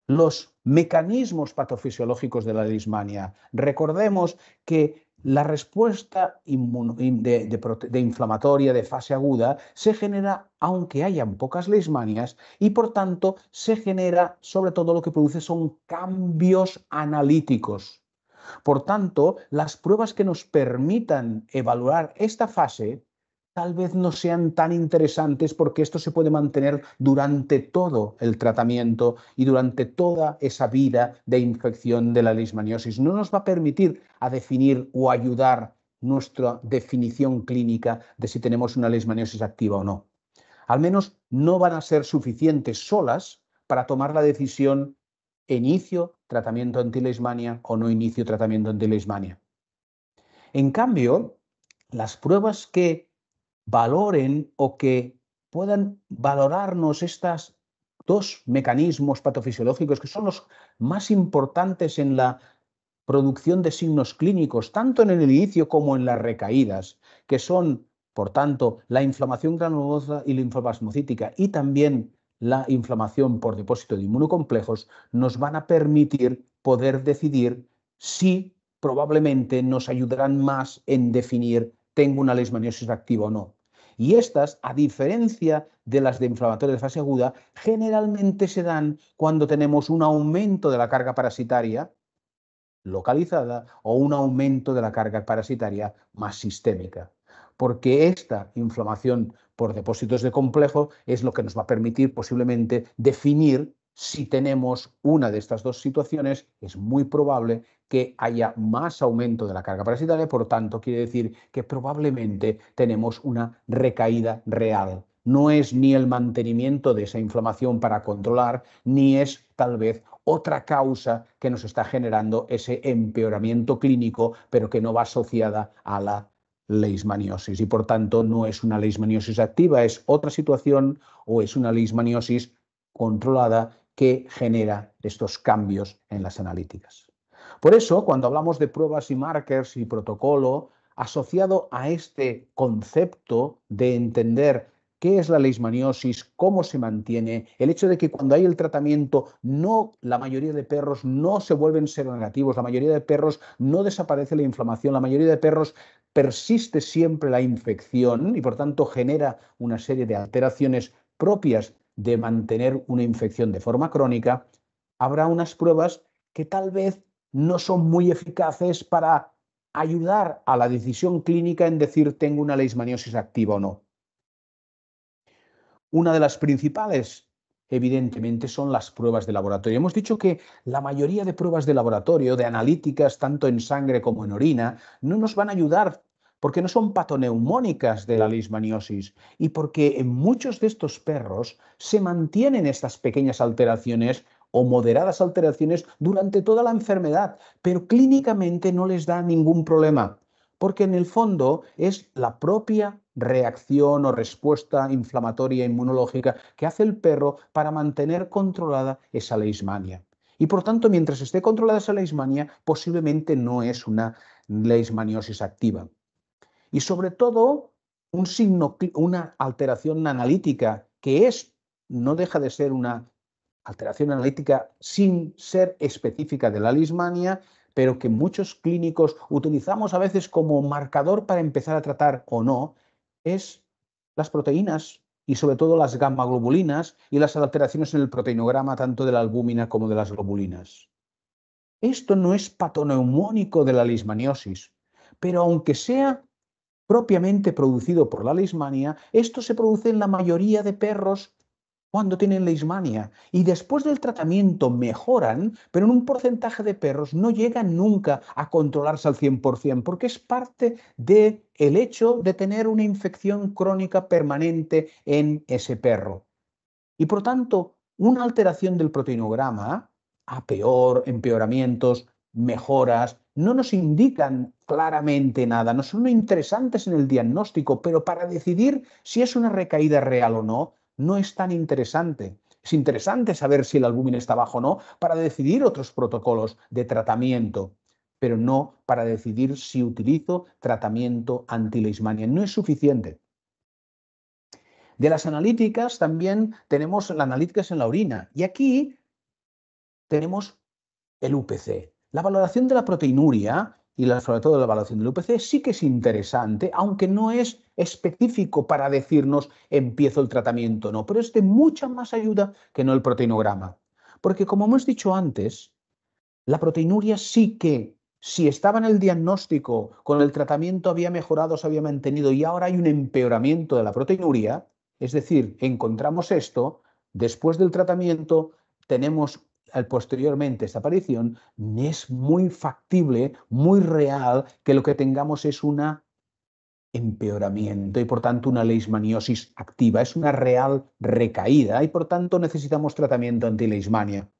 [SPEAKER 1] los mecanismos patofisiológicos de la lismania. Recordemos que la respuesta de, de, inflamatoria de fase aguda se genera aunque hayan pocas leishmanias y por tanto se genera sobre todo lo que produce son cambios analíticos. Por tanto, las pruebas que nos permitan evaluar esta fase tal vez no sean tan interesantes porque esto se puede mantener durante todo el tratamiento y durante toda esa vida de infección de la leishmaniosis. No nos va a permitir a definir o ayudar nuestra definición clínica de si tenemos una leishmaniosis activa o no. Al menos no van a ser suficientes solas para tomar la decisión inicio tratamiento antileishmania o no inicio tratamiento antileishmania. En cambio, las pruebas que valoren o que puedan valorarnos estos dos mecanismos patofisiológicos que son los más importantes en la producción de signos clínicos, tanto en el inicio como en las recaídas, que son, por tanto, la inflamación granulosa y la inflamación y también la inflamación por depósito de inmunocomplejos, nos van a permitir poder decidir si probablemente nos ayudarán más en definir tengo una leishmaniosis activa o no. Y estas, a diferencia de las de inflamatorias de fase aguda, generalmente se dan cuando tenemos un aumento de la carga parasitaria localizada o un aumento de la carga parasitaria más sistémica. Porque esta inflamación por depósitos de complejo es lo que nos va a permitir posiblemente definir si tenemos una de estas dos situaciones, es muy probable que haya más aumento de la carga parasitaria, por tanto, quiere decir que probablemente tenemos una recaída real. No es ni el mantenimiento de esa inflamación para controlar, ni es tal vez otra causa que nos está generando ese empeoramiento clínico, pero que no va asociada a la leishmaniosis y por tanto no es una leishmaniosis activa, es otra situación o es una leishmaniosis controlada que genera estos cambios en las analíticas. Por eso, cuando hablamos de pruebas y markers y protocolo, asociado a este concepto de entender qué es la leishmaniosis, cómo se mantiene, el hecho de que cuando hay el tratamiento, no la mayoría de perros no se vuelven seronegativos, la mayoría de perros no desaparece la inflamación, la mayoría de perros persiste siempre la infección y por tanto genera una serie de alteraciones propias de mantener una infección de forma crónica, habrá unas pruebas que tal vez no son muy eficaces para ayudar a la decisión clínica en decir tengo una leishmaniosis activa o no. Una de las principales, evidentemente, son las pruebas de laboratorio. Hemos dicho que la mayoría de pruebas de laboratorio, de analíticas, tanto en sangre como en orina, no nos van a ayudar porque no son patoneumónicas de la leishmaniosis y porque en muchos de estos perros se mantienen estas pequeñas alteraciones o moderadas alteraciones durante toda la enfermedad, pero clínicamente no les da ningún problema, porque en el fondo es la propia reacción o respuesta inflamatoria inmunológica que hace el perro para mantener controlada esa leishmania. Y por tanto, mientras esté controlada esa leishmania, posiblemente no es una leishmaniosis activa y sobre todo un signo, una alteración analítica, que es, no deja de ser una alteración analítica sin ser específica de la lismania, pero que muchos clínicos utilizamos a veces como marcador para empezar a tratar o no, es las proteínas y sobre todo las gamma globulinas y las alteraciones en el proteinograma tanto de la albúmina como de las globulinas. Esto no es patoneumónico de la lismaniosis, pero aunque sea propiamente producido por la leishmania, esto se produce en la mayoría de perros cuando tienen leishmania y después del tratamiento mejoran, pero en un porcentaje de perros no llegan nunca a controlarse al 100% porque es parte del el hecho de tener una infección crónica permanente en ese perro. Y por tanto, una alteración del proteinograma a peor, empeoramientos, mejoras, no nos indican claramente nada, no son interesantes en el diagnóstico, pero para decidir si es una recaída real o no, no es tan interesante. Es interesante saber si el albúmina está bajo o no para decidir otros protocolos de tratamiento, pero no para decidir si utilizo tratamiento antileishmania. No es suficiente. De las analíticas también tenemos las analíticas en la orina y aquí tenemos el UPC, la valoración de la proteinuria y sobre todo la valoración del UPC sí que es interesante, aunque no es específico para decirnos empiezo el tratamiento, no, pero es de mucha más ayuda que no el proteinograma. Porque como hemos dicho antes, la proteinuria sí que, si estaba en el diagnóstico, con el tratamiento había mejorado, se había mantenido y ahora hay un empeoramiento de la proteinuria, es decir, encontramos esto, después del tratamiento tenemos posteriormente esta aparición, es muy factible, muy real que lo que tengamos es un empeoramiento y por tanto una leishmaniosis activa, es una real recaída y por tanto necesitamos tratamiento anti leismania.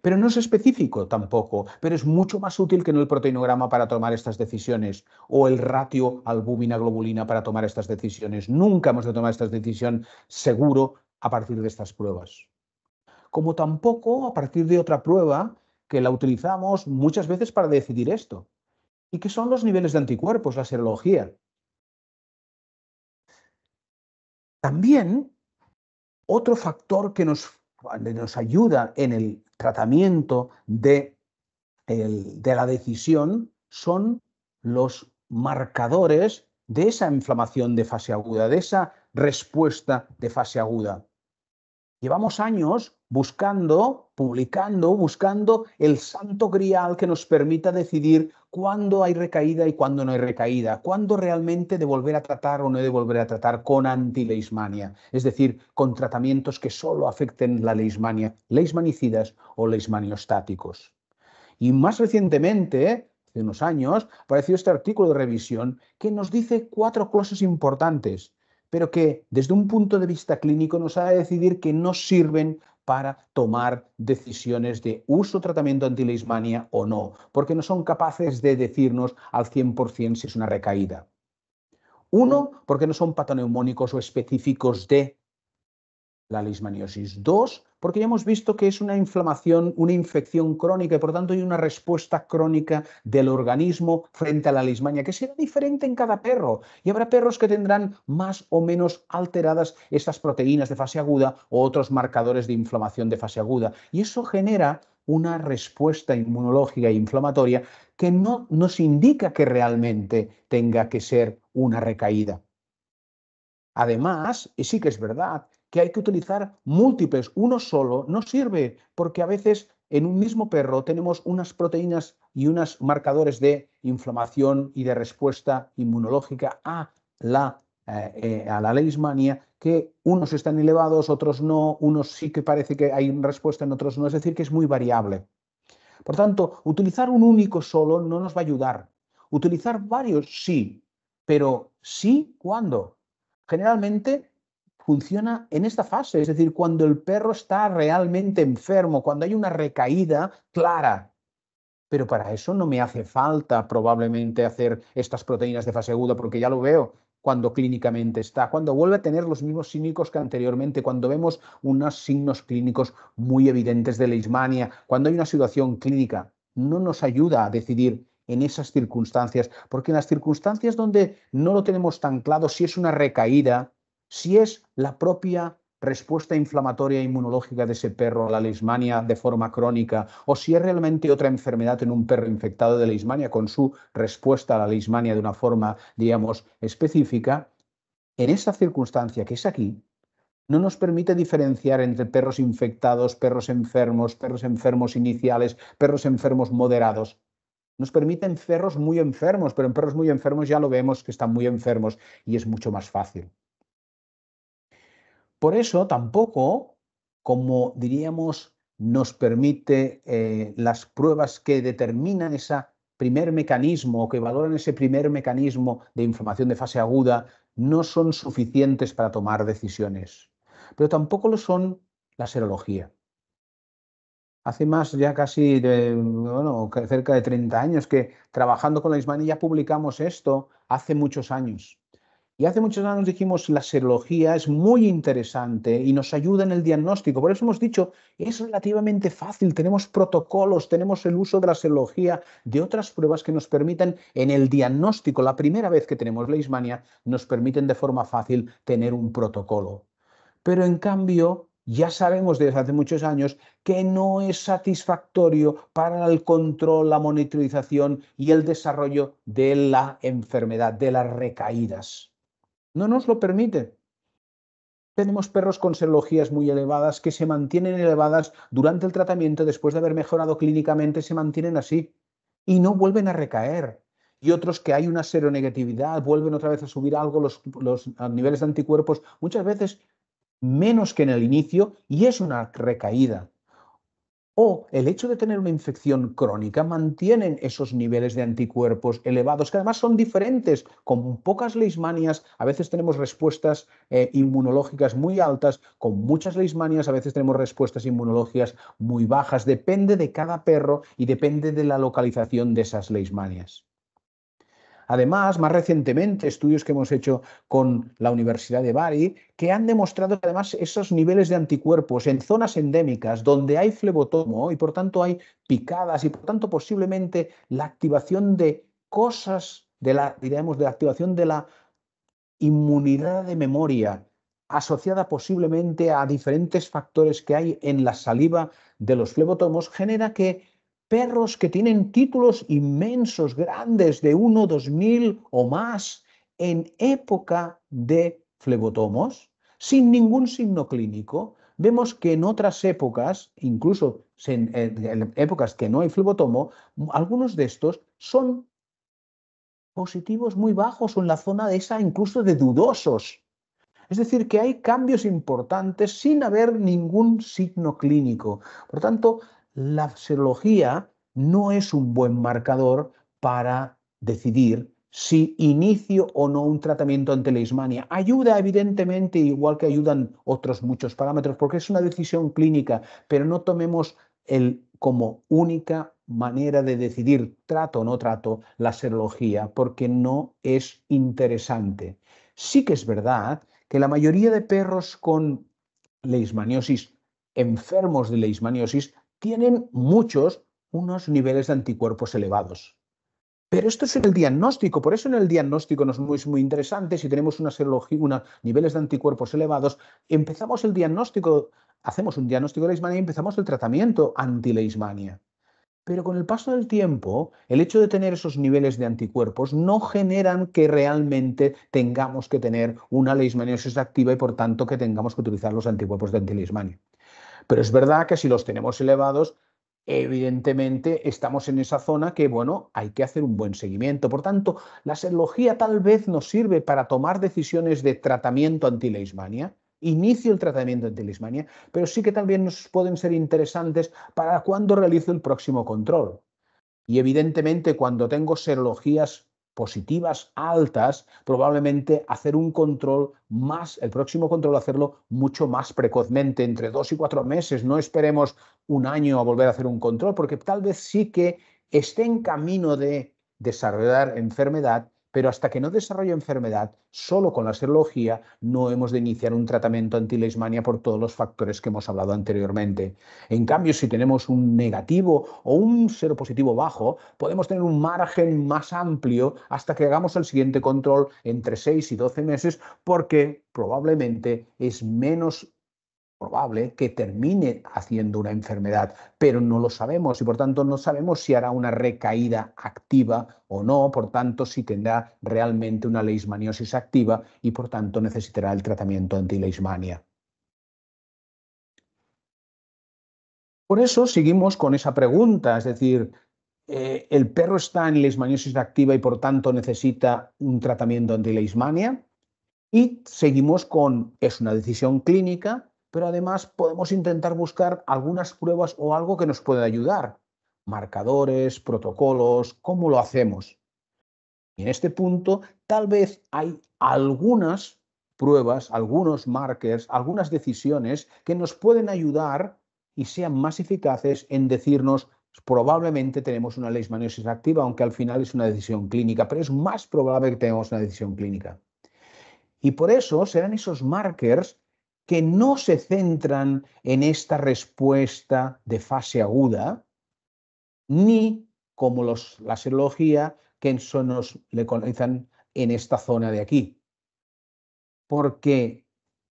[SPEAKER 1] Pero no es específico tampoco, pero es mucho más útil que no el proteinograma para tomar estas decisiones o el ratio albúmina-globulina para tomar estas decisiones. Nunca hemos de tomar esta decisión seguro a partir de estas pruebas como tampoco a partir de otra prueba que la utilizamos muchas veces para decidir esto, y que son los niveles de anticuerpos, la serología. También otro factor que nos, ayuda en el tratamiento de, de la decisión son los marcadores de esa inflamación de fase aguda, de esa respuesta de fase aguda. Llevamos años buscando, publicando, buscando el santo grial que nos permita decidir cuándo hay recaída y cuándo no hay recaída, cuándo realmente devolver volver a tratar o no devolver volver a tratar con antileismania, es decir, con tratamientos que solo afecten la leismania, leismanicidas o leismaniostáticos. Y más recientemente, hace unos años, apareció este artículo de revisión que nos dice cuatro cosas importantes pero que desde un punto de vista clínico nos ha de decidir que no sirven para tomar decisiones de uso tratamiento antilismania o no, porque no son capaces de decirnos al 100% si es una recaída. Uno, porque no son patoneumónicos o específicos de la leishmaniosis. 2, porque ya hemos visto que es una inflamación, una infección crónica y por tanto hay una respuesta crónica del organismo frente a la leishmania que será diferente en cada perro y habrá perros que tendrán más o menos alteradas estas proteínas de fase aguda o otros marcadores de inflamación de fase aguda y eso genera una respuesta inmunológica e inflamatoria que no nos indica que realmente tenga que ser una recaída. Además, y sí que es verdad, que hay que utilizar múltiples. Uno solo no sirve porque a veces en un mismo perro tenemos unas proteínas y unos marcadores de inflamación y de respuesta inmunológica a la, eh, eh, a la leishmania que unos están elevados, otros no, unos sí que parece que hay respuesta en otros no, es decir, que es muy variable. Por tanto, utilizar un único solo no nos va a ayudar. Utilizar varios sí, pero sí cuándo? Generalmente funciona en esta fase, es decir, cuando el perro está realmente enfermo, cuando hay una recaída clara. Pero para eso no me hace falta probablemente hacer estas proteínas de fase aguda, porque ya lo veo cuando clínicamente está, cuando vuelve a tener los mismos síntomas que anteriormente, cuando vemos unos signos clínicos muy evidentes de leishmania, cuando hay una situación clínica, no nos ayuda a decidir en esas circunstancias, porque en las circunstancias donde no lo tenemos tan claro si es una recaída, si es la propia respuesta inflamatoria inmunológica de ese perro a la lismania de forma crónica o si es realmente otra enfermedad en un perro infectado de lismania con su respuesta a la leishmania de una forma, digamos, específica, en esa circunstancia que es aquí, no nos permite diferenciar entre perros infectados, perros enfermos, perros enfermos iniciales, perros enfermos moderados. Nos permiten perros muy enfermos, pero en perros muy enfermos ya lo vemos que están muy enfermos y es mucho más fácil. Por eso tampoco, como diríamos, nos permite eh, las pruebas que determinan ese primer mecanismo o que valoran ese primer mecanismo de inflamación de fase aguda, no son suficientes para tomar decisiones. Pero tampoco lo son la serología. Hace más ya casi, de, bueno, cerca de 30 años que trabajando con la Ismani ya publicamos esto hace muchos años. Y hace muchos años dijimos, la serología es muy interesante y nos ayuda en el diagnóstico. Por eso hemos dicho, es relativamente fácil, tenemos protocolos, tenemos el uso de la serología, de otras pruebas que nos permiten en el diagnóstico, la primera vez que tenemos leishmania, nos permiten de forma fácil tener un protocolo. Pero en cambio, ya sabemos desde hace muchos años que no es satisfactorio para el control, la monitorización y el desarrollo de la enfermedad, de las recaídas. No nos lo permite. Tenemos perros con serologías muy elevadas que se mantienen elevadas durante el tratamiento, después de haber mejorado clínicamente, se mantienen así y no vuelven a recaer. Y otros que hay una seronegatividad, vuelven otra vez a subir algo los, los niveles de anticuerpos, muchas veces menos que en el inicio, y es una recaída o el hecho de tener una infección crónica mantienen esos niveles de anticuerpos elevados, que además son diferentes, con pocas leishmanias, a veces tenemos respuestas eh, inmunológicas muy altas, con muchas leishmanias a veces tenemos respuestas inmunológicas muy bajas, depende de cada perro y depende de la localización de esas leishmanias. Además, más recientemente, estudios que hemos hecho con la Universidad de Bari, que han demostrado que además esos niveles de anticuerpos en zonas endémicas donde hay flebotomo y por tanto hay picadas y por tanto posiblemente la activación de cosas, de la, de la activación de la inmunidad de memoria asociada posiblemente a diferentes factores que hay en la saliva de los flebotomos, genera que perros que tienen títulos inmensos, grandes, de uno, dos mil o más, en época de flebotomos, sin ningún signo clínico. Vemos que en otras épocas, incluso en épocas que no hay flebotomo, algunos de estos son positivos muy bajos o en la zona de esa incluso de dudosos. Es decir, que hay cambios importantes sin haber ningún signo clínico. Por tanto, la serología no es un buen marcador para decidir si inicio o no un tratamiento ante leishmania. Ayuda, evidentemente, igual que ayudan otros muchos parámetros, porque es una decisión clínica, pero no tomemos el, como única manera de decidir trato o no trato la serología, porque no es interesante. Sí que es verdad que la mayoría de perros con leishmaniosis, enfermos de leishmaniosis, tienen muchos unos niveles de anticuerpos elevados. Pero esto es en el diagnóstico, por eso en el diagnóstico nos es muy interesante, si tenemos una serología, unos niveles de anticuerpos elevados, empezamos el diagnóstico, hacemos un diagnóstico de leishmania y empezamos el tratamiento anti Pero con el paso del tiempo, el hecho de tener esos niveles de anticuerpos no generan que realmente tengamos que tener una leishmaniosis activa y por tanto que tengamos que utilizar los anticuerpos de antileishmania. Pero es verdad que si los tenemos elevados, evidentemente estamos en esa zona que, bueno, hay que hacer un buen seguimiento. Por tanto, la serología tal vez nos sirve para tomar decisiones de tratamiento anti-leismania. inicio el tratamiento anti pero sí que también nos pueden ser interesantes para cuando realice el próximo control. Y evidentemente cuando tengo serologías positivas altas, probablemente hacer un control más, el próximo control hacerlo mucho más precozmente, entre dos y cuatro meses. No esperemos un año a volver a hacer un control, porque tal vez sí que esté en camino de desarrollar enfermedad pero hasta que no desarrolle enfermedad, solo con la serología no hemos de iniciar un tratamiento antileishmania por todos los factores que hemos hablado anteriormente. En cambio, si tenemos un negativo o un seropositivo bajo, podemos tener un margen más amplio hasta que hagamos el siguiente control entre 6 y 12 meses porque probablemente es menos probable que termine haciendo una enfermedad, pero no lo sabemos y por tanto no sabemos si hará una recaída activa o no, por tanto si tendrá realmente una leishmaniosis activa y por tanto necesitará el tratamiento anti leishmania. Por eso seguimos con esa pregunta, es decir, eh, ¿el perro está en leishmaniosis activa y por tanto necesita un tratamiento anti leishmania Y seguimos con, es una decisión clínica, pero además podemos intentar buscar algunas pruebas o algo que nos pueda ayudar. Marcadores, protocolos, ¿cómo lo hacemos? Y en este punto, tal vez hay algunas pruebas, algunos markers, algunas decisiones que nos pueden ayudar y sean más eficaces en decirnos probablemente tenemos una leishmaniosis activa, aunque al final es una decisión clínica, pero es más probable que tengamos una decisión clínica. Y por eso serán esos markers que no se centran en esta respuesta de fase aguda, ni como los, la serología que nos localizan en esta zona de aquí. Porque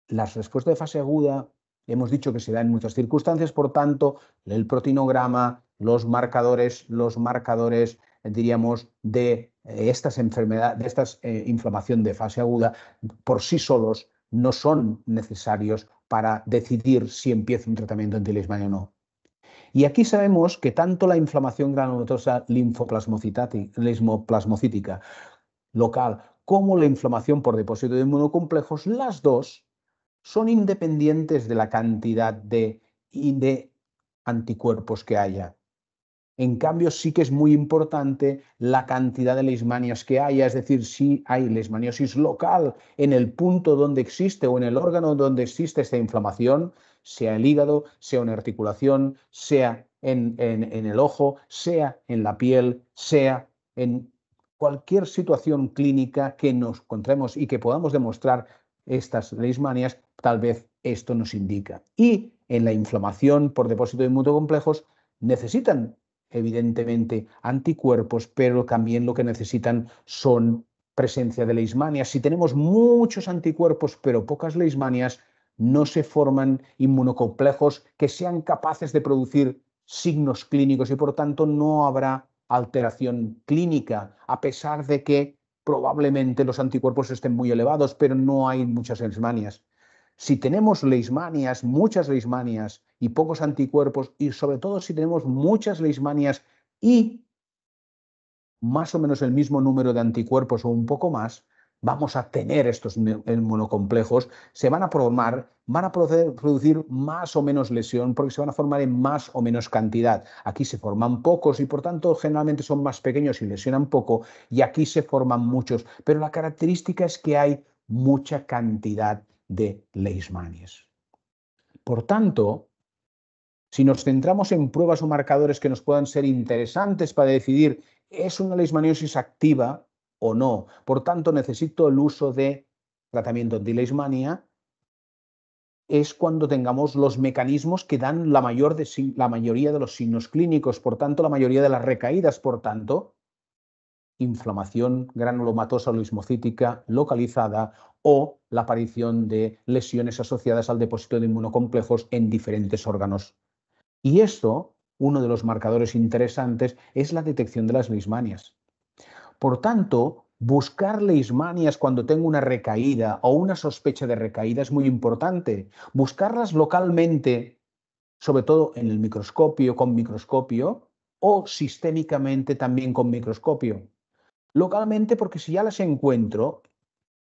[SPEAKER 1] las respuestas de fase aguda hemos dicho que se da en muchas circunstancias, por tanto, el proteinograma, los marcadores, los marcadores, diríamos, de eh, estas enfermedades, de esta eh, inflamación de fase aguda, por sí solos no son necesarios para decidir si empieza un tratamiento antileishmania o no. Y aquí sabemos que tanto la inflamación granulosa linfoplasmocítica local como la inflamación por depósito de inmunocomplejos, las dos son independientes de la cantidad de anticuerpos que haya. En cambio, sí que es muy importante la cantidad de leishmanias que haya, es decir, si hay leishmaniosis local en el punto donde existe o en el órgano donde existe esta inflamación, sea el hígado, sea una articulación, sea en, el ojo, sea en la piel, sea en cualquier situación clínica que nos encontremos y que podamos demostrar estas leishmanias, tal vez esto nos indica. Y en la inflamación por depósito de inmunocomplejos necesitan evidentemente, anticuerpos, pero también lo que necesitan son presencia de leishmanias. Si tenemos muchos anticuerpos, pero pocas leishmanias, no se forman inmunocomplejos que sean capaces de producir signos clínicos y por tanto no habrá alteración clínica, a pesar de que probablemente los anticuerpos estén muy elevados, pero no hay muchas leishmanias si tenemos leishmanias, muchas leishmanias y pocos anticuerpos, y sobre todo si tenemos muchas leishmanias y más o menos el mismo número de anticuerpos o un poco más, vamos a tener estos eh, monocomplejos, se van a formar, van a producir más o menos lesión porque se van a formar en más o menos cantidad. Aquí se forman pocos y por tanto generalmente son más pequeños y lesionan poco y aquí se forman muchos, pero la característica es que hay mucha cantidad de Leishmanias. Por tanto, si nos centramos en pruebas o marcadores que nos puedan ser interesantes para decidir es una leishmaniosis activa o no, por tanto necesito el uso de tratamiento de leismania, es cuando tengamos los mecanismos que dan la, mayor de, la mayoría de los signos clínicos, por tanto la mayoría de las recaídas, por tanto, inflamación granulomatosa o lismocítica localizada o la aparición de lesiones asociadas al depósito de inmunocomplejos en diferentes órganos. Y esto, uno de los marcadores interesantes, es la detección de las leismanias. Por tanto, buscar leismanias cuando tengo una recaída o una sospecha de recaída es muy importante. Buscarlas localmente, sobre todo en el microscopio, con microscopio, o sistémicamente también con microscopio. Localmente porque si ya las encuentro,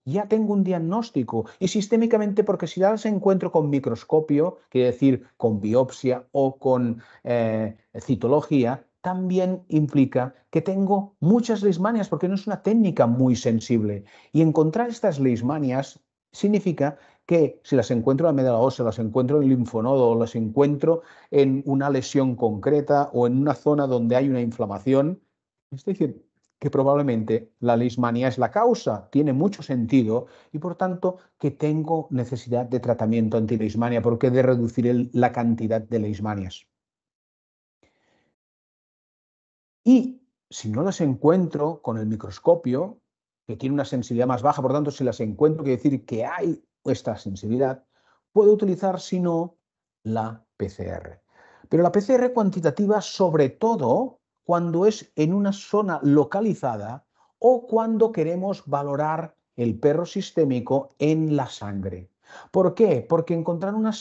[SPEAKER 1] ya tengo un diagnóstico. Y sistémicamente, porque si ya encuentro con microscopio, quiere decir con biopsia o con eh, citología, también implica que tengo muchas leishmanias, porque no es una técnica muy sensible. Y encontrar estas leishmanias significa que si las encuentro en la médula ósea, las encuentro en el linfonodo o las encuentro en una lesión concreta o en una zona donde hay una inflamación, estoy decir, que probablemente la leismania es la causa, tiene mucho sentido y por tanto que tengo necesidad de tratamiento antileishmania porque de reducir la cantidad de leishmanias. Y si no las encuentro con el microscopio, que tiene una sensibilidad más baja, por tanto si las encuentro quiere decir que hay esta sensibilidad, puedo utilizar si no la PCR. Pero la PCR cuantitativa sobre todo cuando es en una zona localizada o cuando queremos valorar el perro sistémico en la sangre. ¿Por qué? Porque encontrar una,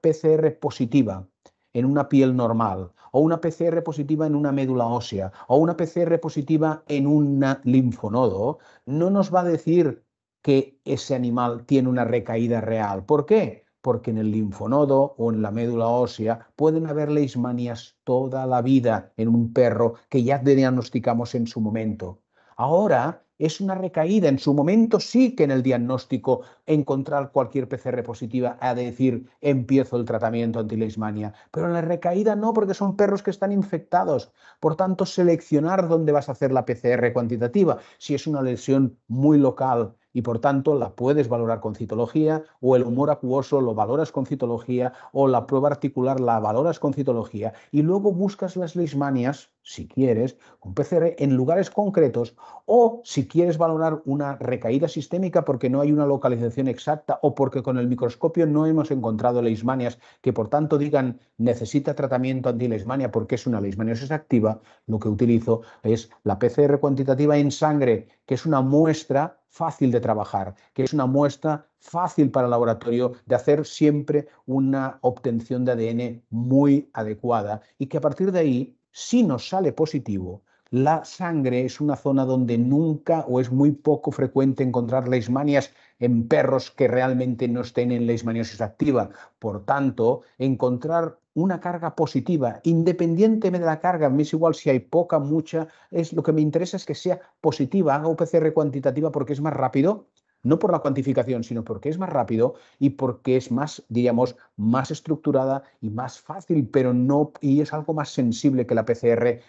[SPEAKER 1] PCR positiva en una piel normal, o una PCR positiva en una médula ósea, o una PCR positiva en un linfonodo, no nos va a decir que ese animal tiene una recaída real. ¿Por qué? porque en el linfonodo o en la médula ósea pueden haber leishmanias toda la vida en un perro que ya diagnosticamos en su momento. Ahora es una recaída. En su momento sí que en el diagnóstico encontrar cualquier PCR positiva a decir empiezo el tratamiento antileishmania, pero en la recaída no porque son perros que están infectados. Por tanto, seleccionar dónde vas a hacer la PCR cuantitativa, si es una lesión muy local, y por tanto la puedes valorar con citología o el humor acuoso lo valoras con citología o la prueba articular la valoras con citología y luego buscas las leishmanias, si quieres, con PCR en lugares concretos o si quieres valorar una recaída sistémica porque no hay una localización exacta o porque con el microscopio no hemos encontrado leishmanias que por tanto digan necesita tratamiento anti antileishmania porque es una leishmaniosis activa, lo que utilizo es la PCR cuantitativa en sangre, que es una muestra fácil de trabajar, que es una muestra fácil para el laboratorio de hacer siempre una obtención de ADN muy adecuada y que a partir de ahí, si nos sale positivo, la sangre es una zona donde nunca o es muy poco frecuente encontrar leishmanias en perros que realmente no estén en leishmaniosis activa. Por tanto, encontrar una carga positiva, independientemente de la carga, me es igual si hay poca, mucha, es lo que me interesa es que sea positiva, haga PCR cuantitativa porque es más rápido, no por la cuantificación, sino porque es más rápido y porque es más, diríamos, más estructurada y más fácil, pero no, y es algo más sensible que la PCR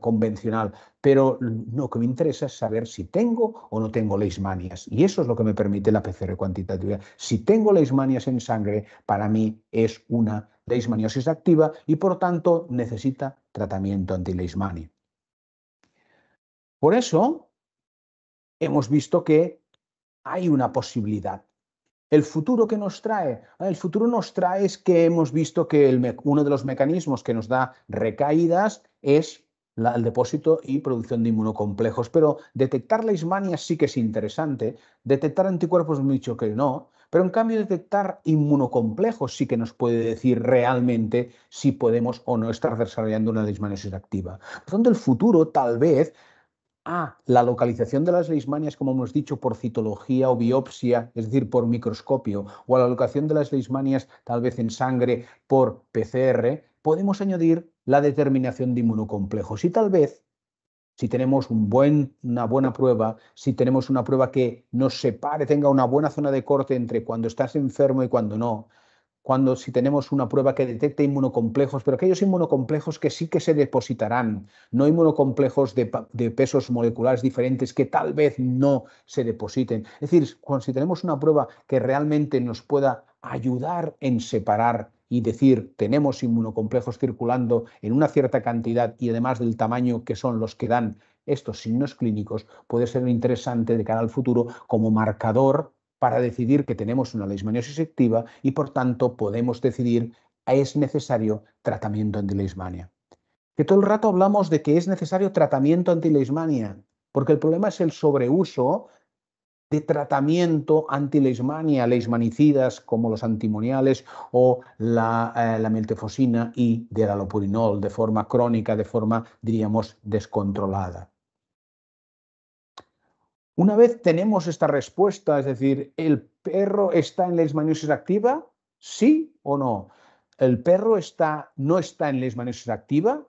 [SPEAKER 1] convencional, pero lo que me interesa es saber si tengo o no tengo leishmanias. Y eso es lo que me permite la PCR cuantitativa. Si tengo leishmanias en sangre, para mí es una de ismaniosis activa y por tanto necesita tratamiento anti-leishmani. Por eso hemos visto que hay una posibilidad. El futuro que nos trae, el futuro nos trae es que hemos visto que uno de los mecanismos que nos da recaídas es el depósito y producción de inmunocomplejos. Pero detectar la ismania sí que es interesante. Detectar anticuerpos mucho que no. Pero en cambio detectar inmunocomplejos sí que nos puede decir realmente si podemos o no estar desarrollando una leishmaniosis activa. Por tanto, el futuro tal vez a la localización de las leishmanias, como hemos dicho, por citología o biopsia, es decir, por microscopio, o a la locación de las leishmanias tal vez en sangre por PCR, podemos añadir la determinación de inmunocomplejos y tal vez si tenemos un buen, una buena prueba, si tenemos una prueba que nos separe, tenga una buena zona de corte entre cuando estás enfermo y cuando no, cuando si tenemos una prueba que detecte inmunocomplejos, pero aquellos inmunocomplejos que sí que se depositarán, no inmunocomplejos de, de, pesos moleculares diferentes que tal vez no se depositen. Es decir, cuando si tenemos una prueba que realmente nos pueda ayudar en separar y decir tenemos inmunocomplejos circulando en una cierta cantidad y además del tamaño que son los que dan estos signos clínicos puede ser interesante de cara al futuro como marcador para decidir que tenemos una leishmaniosis activa y por tanto podemos decidir es necesario tratamiento antileishmania. Que todo el rato hablamos de que es necesario tratamiento antileishmania, porque el problema es el sobreuso de tratamiento anti-leishmania, leishmanicidas como los antimoniales o la, eh, meltefosina la y del de forma crónica, de forma, diríamos, descontrolada. Una vez tenemos esta respuesta, es decir, ¿el perro está en leishmaniosis activa? ¿Sí o no? ¿El perro está, no está en leishmaniosis activa?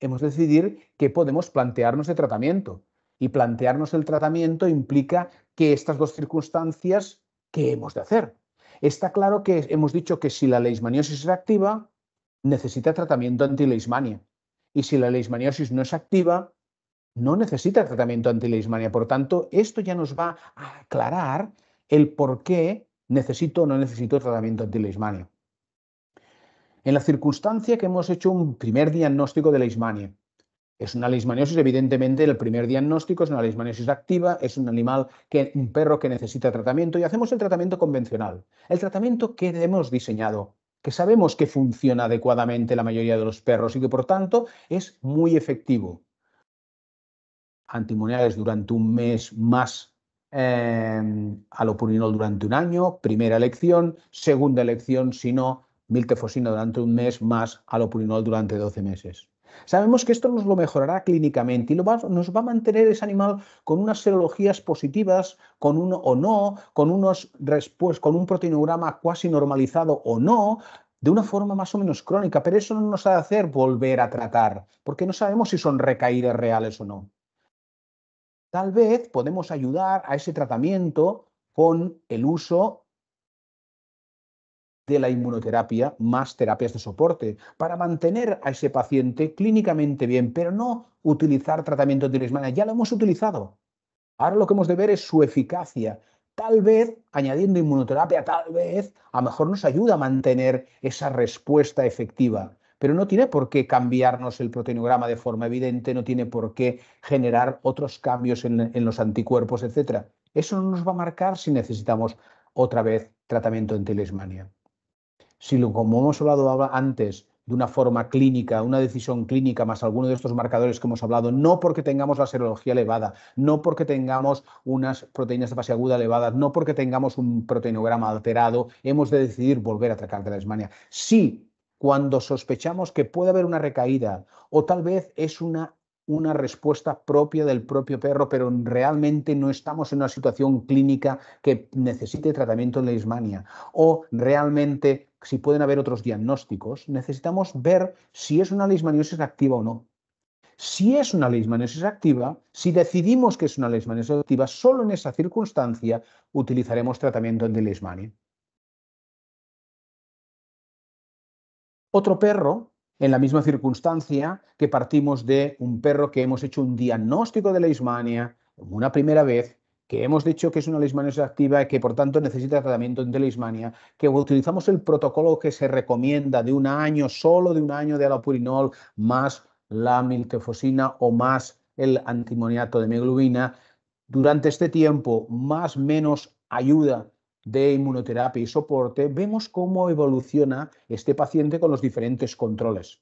[SPEAKER 1] Hemos de decidir que podemos plantearnos de tratamiento y plantearnos el tratamiento implica que estas dos circunstancias, ¿qué hemos de hacer? Está claro que hemos dicho que si la leishmaniosis es activa, necesita tratamiento antileishmania. Y si la leishmaniosis no es activa, no necesita tratamiento antileishmania. Por tanto, esto ya nos va a aclarar el por qué necesito o no necesito tratamiento antileishmania. En la circunstancia que hemos hecho un primer diagnóstico de leishmania, es una leishmaniosis, evidentemente, el primer diagnóstico es una leishmaniosis activa, es un animal, que, un perro que necesita tratamiento y hacemos el tratamiento convencional, el tratamiento que hemos diseñado, que sabemos que funciona adecuadamente la mayoría de los perros y que por tanto es muy efectivo. Antimoniales durante un mes más em, alopurinol durante un año, primera elección, segunda elección, si no, miltefosina durante un mes más alopurinol durante 12 meses. Sabemos que esto nos lo mejorará clínicamente y nos va a mantener ese animal con unas serologías positivas, con uno o no, con, unos con un proteinograma cuasi normalizado o no, de una forma más o menos crónica, pero eso no nos ha de hacer volver a tratar, porque no sabemos si son recaídas reales o no. Tal vez podemos ayudar a ese tratamiento con el uso de la inmunoterapia más terapias de soporte para mantener a ese paciente clínicamente bien, pero no utilizar tratamiento de telesmania Ya lo hemos utilizado. Ahora lo que hemos de ver es su eficacia. Tal vez, añadiendo inmunoterapia, tal vez, a lo mejor nos ayuda a mantener esa respuesta efectiva. Pero no tiene por qué cambiarnos el proteinograma de forma evidente, no tiene por qué generar otros cambios en, los anticuerpos, etc. Eso no nos va a marcar si necesitamos otra vez tratamiento en telesmania si como hemos hablado antes, de una forma clínica, una decisión clínica más alguno de estos marcadores que hemos hablado, no porque tengamos la serología elevada, no porque tengamos unas proteínas de fase aguda elevadas, no porque tengamos un proteinograma alterado, hemos de decidir volver a atacar de la Ismania. Sí, cuando sospechamos que puede haber una recaída o tal vez es una una respuesta propia del propio perro, pero realmente no estamos en una situación clínica que necesite tratamiento en Ismania. o realmente si pueden haber otros diagnósticos, necesitamos ver si es una leishmaniosis activa o no. Si es una leishmaniosis activa, si decidimos que es una leishmaniosis activa, solo en esa circunstancia utilizaremos tratamiento de leishmania. Otro perro, en la misma circunstancia que partimos de un perro que hemos hecho un diagnóstico de leishmania una primera vez que hemos dicho que es una leishmaniasis activa y que por tanto necesita tratamiento en leishmania, que utilizamos el protocolo que se recomienda de un año, solo de un año de alopurinol más la miltefosina o más el antimoniato de meglubina, durante este tiempo más menos ayuda de inmunoterapia y soporte, vemos cómo evoluciona este paciente con los diferentes controles.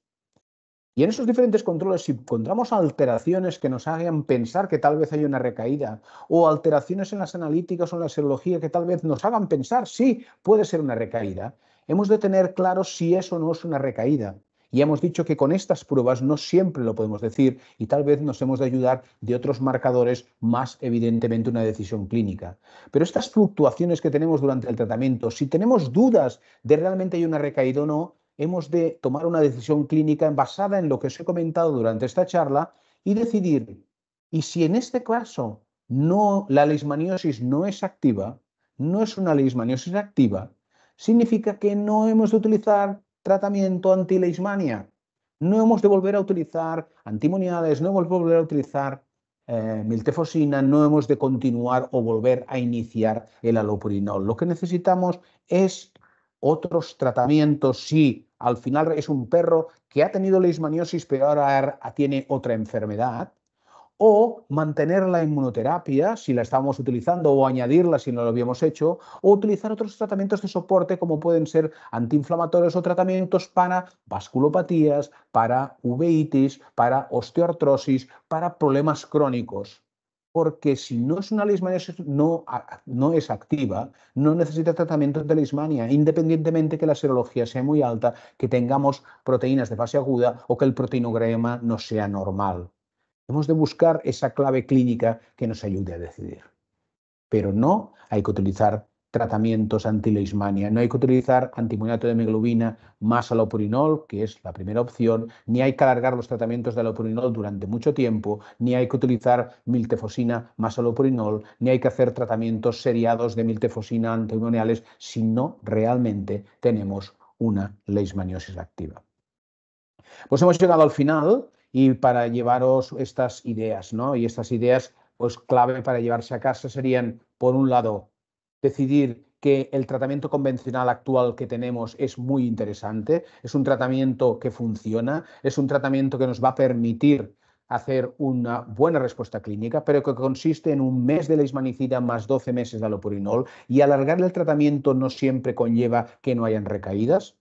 [SPEAKER 1] Y en esos diferentes controles, si encontramos alteraciones que nos hagan pensar que tal vez hay una recaída, o alteraciones en las analíticas o en la serología que tal vez nos hagan pensar, sí, puede ser una recaída, hemos de tener claro si eso no es una recaída. Y hemos dicho que con estas pruebas no siempre lo podemos decir y tal vez nos hemos de ayudar de otros marcadores más evidentemente una decisión clínica. Pero estas fluctuaciones que tenemos durante el tratamiento, si tenemos dudas de realmente hay una recaída o no, hemos de tomar una decisión clínica basada en lo que os he comentado durante esta charla y decidir, y si en este caso no, la leishmaniosis no es activa, no es una leishmaniosis activa, significa que no hemos de utilizar tratamiento antileishmania, no hemos de volver a utilizar antimoniales, no hemos de volver a utilizar eh, miltefosina, no hemos de continuar o volver a iniciar el alopurinol. Lo que necesitamos es otros tratamientos, sí, al final es un perro que ha tenido leishmaniosis pero ahora tiene otra enfermedad, o mantener la inmunoterapia si la estábamos utilizando o añadirla si no lo habíamos hecho, o utilizar otros tratamientos de soporte como pueden ser antiinflamatorios o tratamientos para vasculopatías, para uveitis, para osteoartrosis, para problemas crónicos porque si no es una lismania, no, es activa, no necesita tratamiento de lismania, independientemente que la serología sea muy alta, que tengamos proteínas de fase aguda o que el proteinograma no sea normal. Hemos de buscar esa clave clínica que nos ayude a decidir. Pero no hay que utilizar tratamientos antileishmania. No hay que utilizar antimonato de hemoglobina más alopurinol, que es la primera opción, ni hay que alargar los tratamientos de alopurinol durante mucho tiempo, ni hay que utilizar miltefosina más alopurinol, ni hay que hacer tratamientos seriados de miltefosina antimoniales si no realmente tenemos una leishmaniosis activa. Pues hemos llegado al final y para llevaros estas ideas, ¿no? Y estas ideas, pues clave para llevarse a casa serían, por un lado, decidir que el tratamiento convencional actual que tenemos es muy interesante, es un tratamiento que funciona, es un tratamiento que nos va a permitir hacer una buena respuesta clínica, pero que consiste en un mes de leismanicida más 12 meses de alopurinol y alargar el tratamiento no siempre conlleva que no hayan recaídas,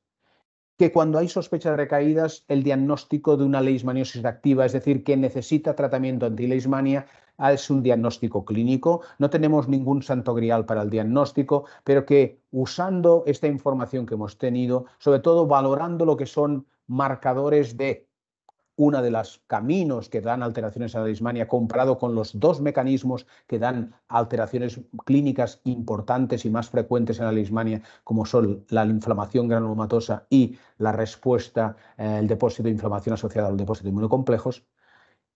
[SPEAKER 1] que cuando hay sospecha de recaídas, el diagnóstico de una leishmaniosis activa, es decir, que necesita tratamiento antileishmania, Ah, es un diagnóstico clínico, no tenemos ningún santo grial para el diagnóstico, pero que usando esta información que hemos tenido, sobre todo valorando lo que son marcadores de una de las caminos que dan alteraciones a la dismania comparado con los dos mecanismos que dan alteraciones clínicas importantes y más frecuentes en la dismania, como son la inflamación granulomatosa y la respuesta, eh, el depósito de inflamación asociado al depósito de inmunocomplejos.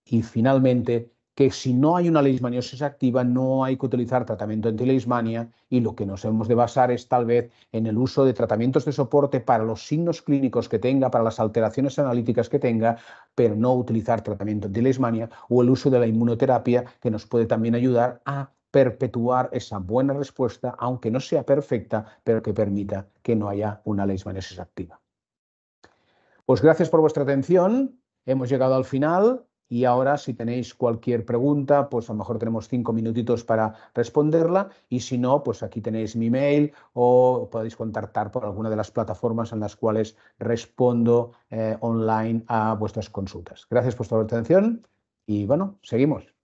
[SPEAKER 1] Y finalmente, que si no hay una leishmaniosis activa no hay que utilizar tratamiento antileishmania y lo que nos hemos de basar es tal vez en el uso de tratamientos de soporte para los signos clínicos que tenga, para las alteraciones analíticas que tenga, pero no utilizar tratamiento antileishmania o el uso de la inmunoterapia que nos puede también ayudar a perpetuar esa buena respuesta, aunque no sea perfecta, pero que permita que no haya una leishmaniosis activa. Pues gracias por vuestra atención. Hemos llegado al final. Y ahora, si tenéis cualquier pregunta, pues a lo mejor tenemos cinco minutitos para responderla. Y si no, pues aquí tenéis mi mail o podéis contactar por alguna de las plataformas en las cuales respondo eh, online a vuestras consultas. Gracias por vuestra atención y bueno, seguimos.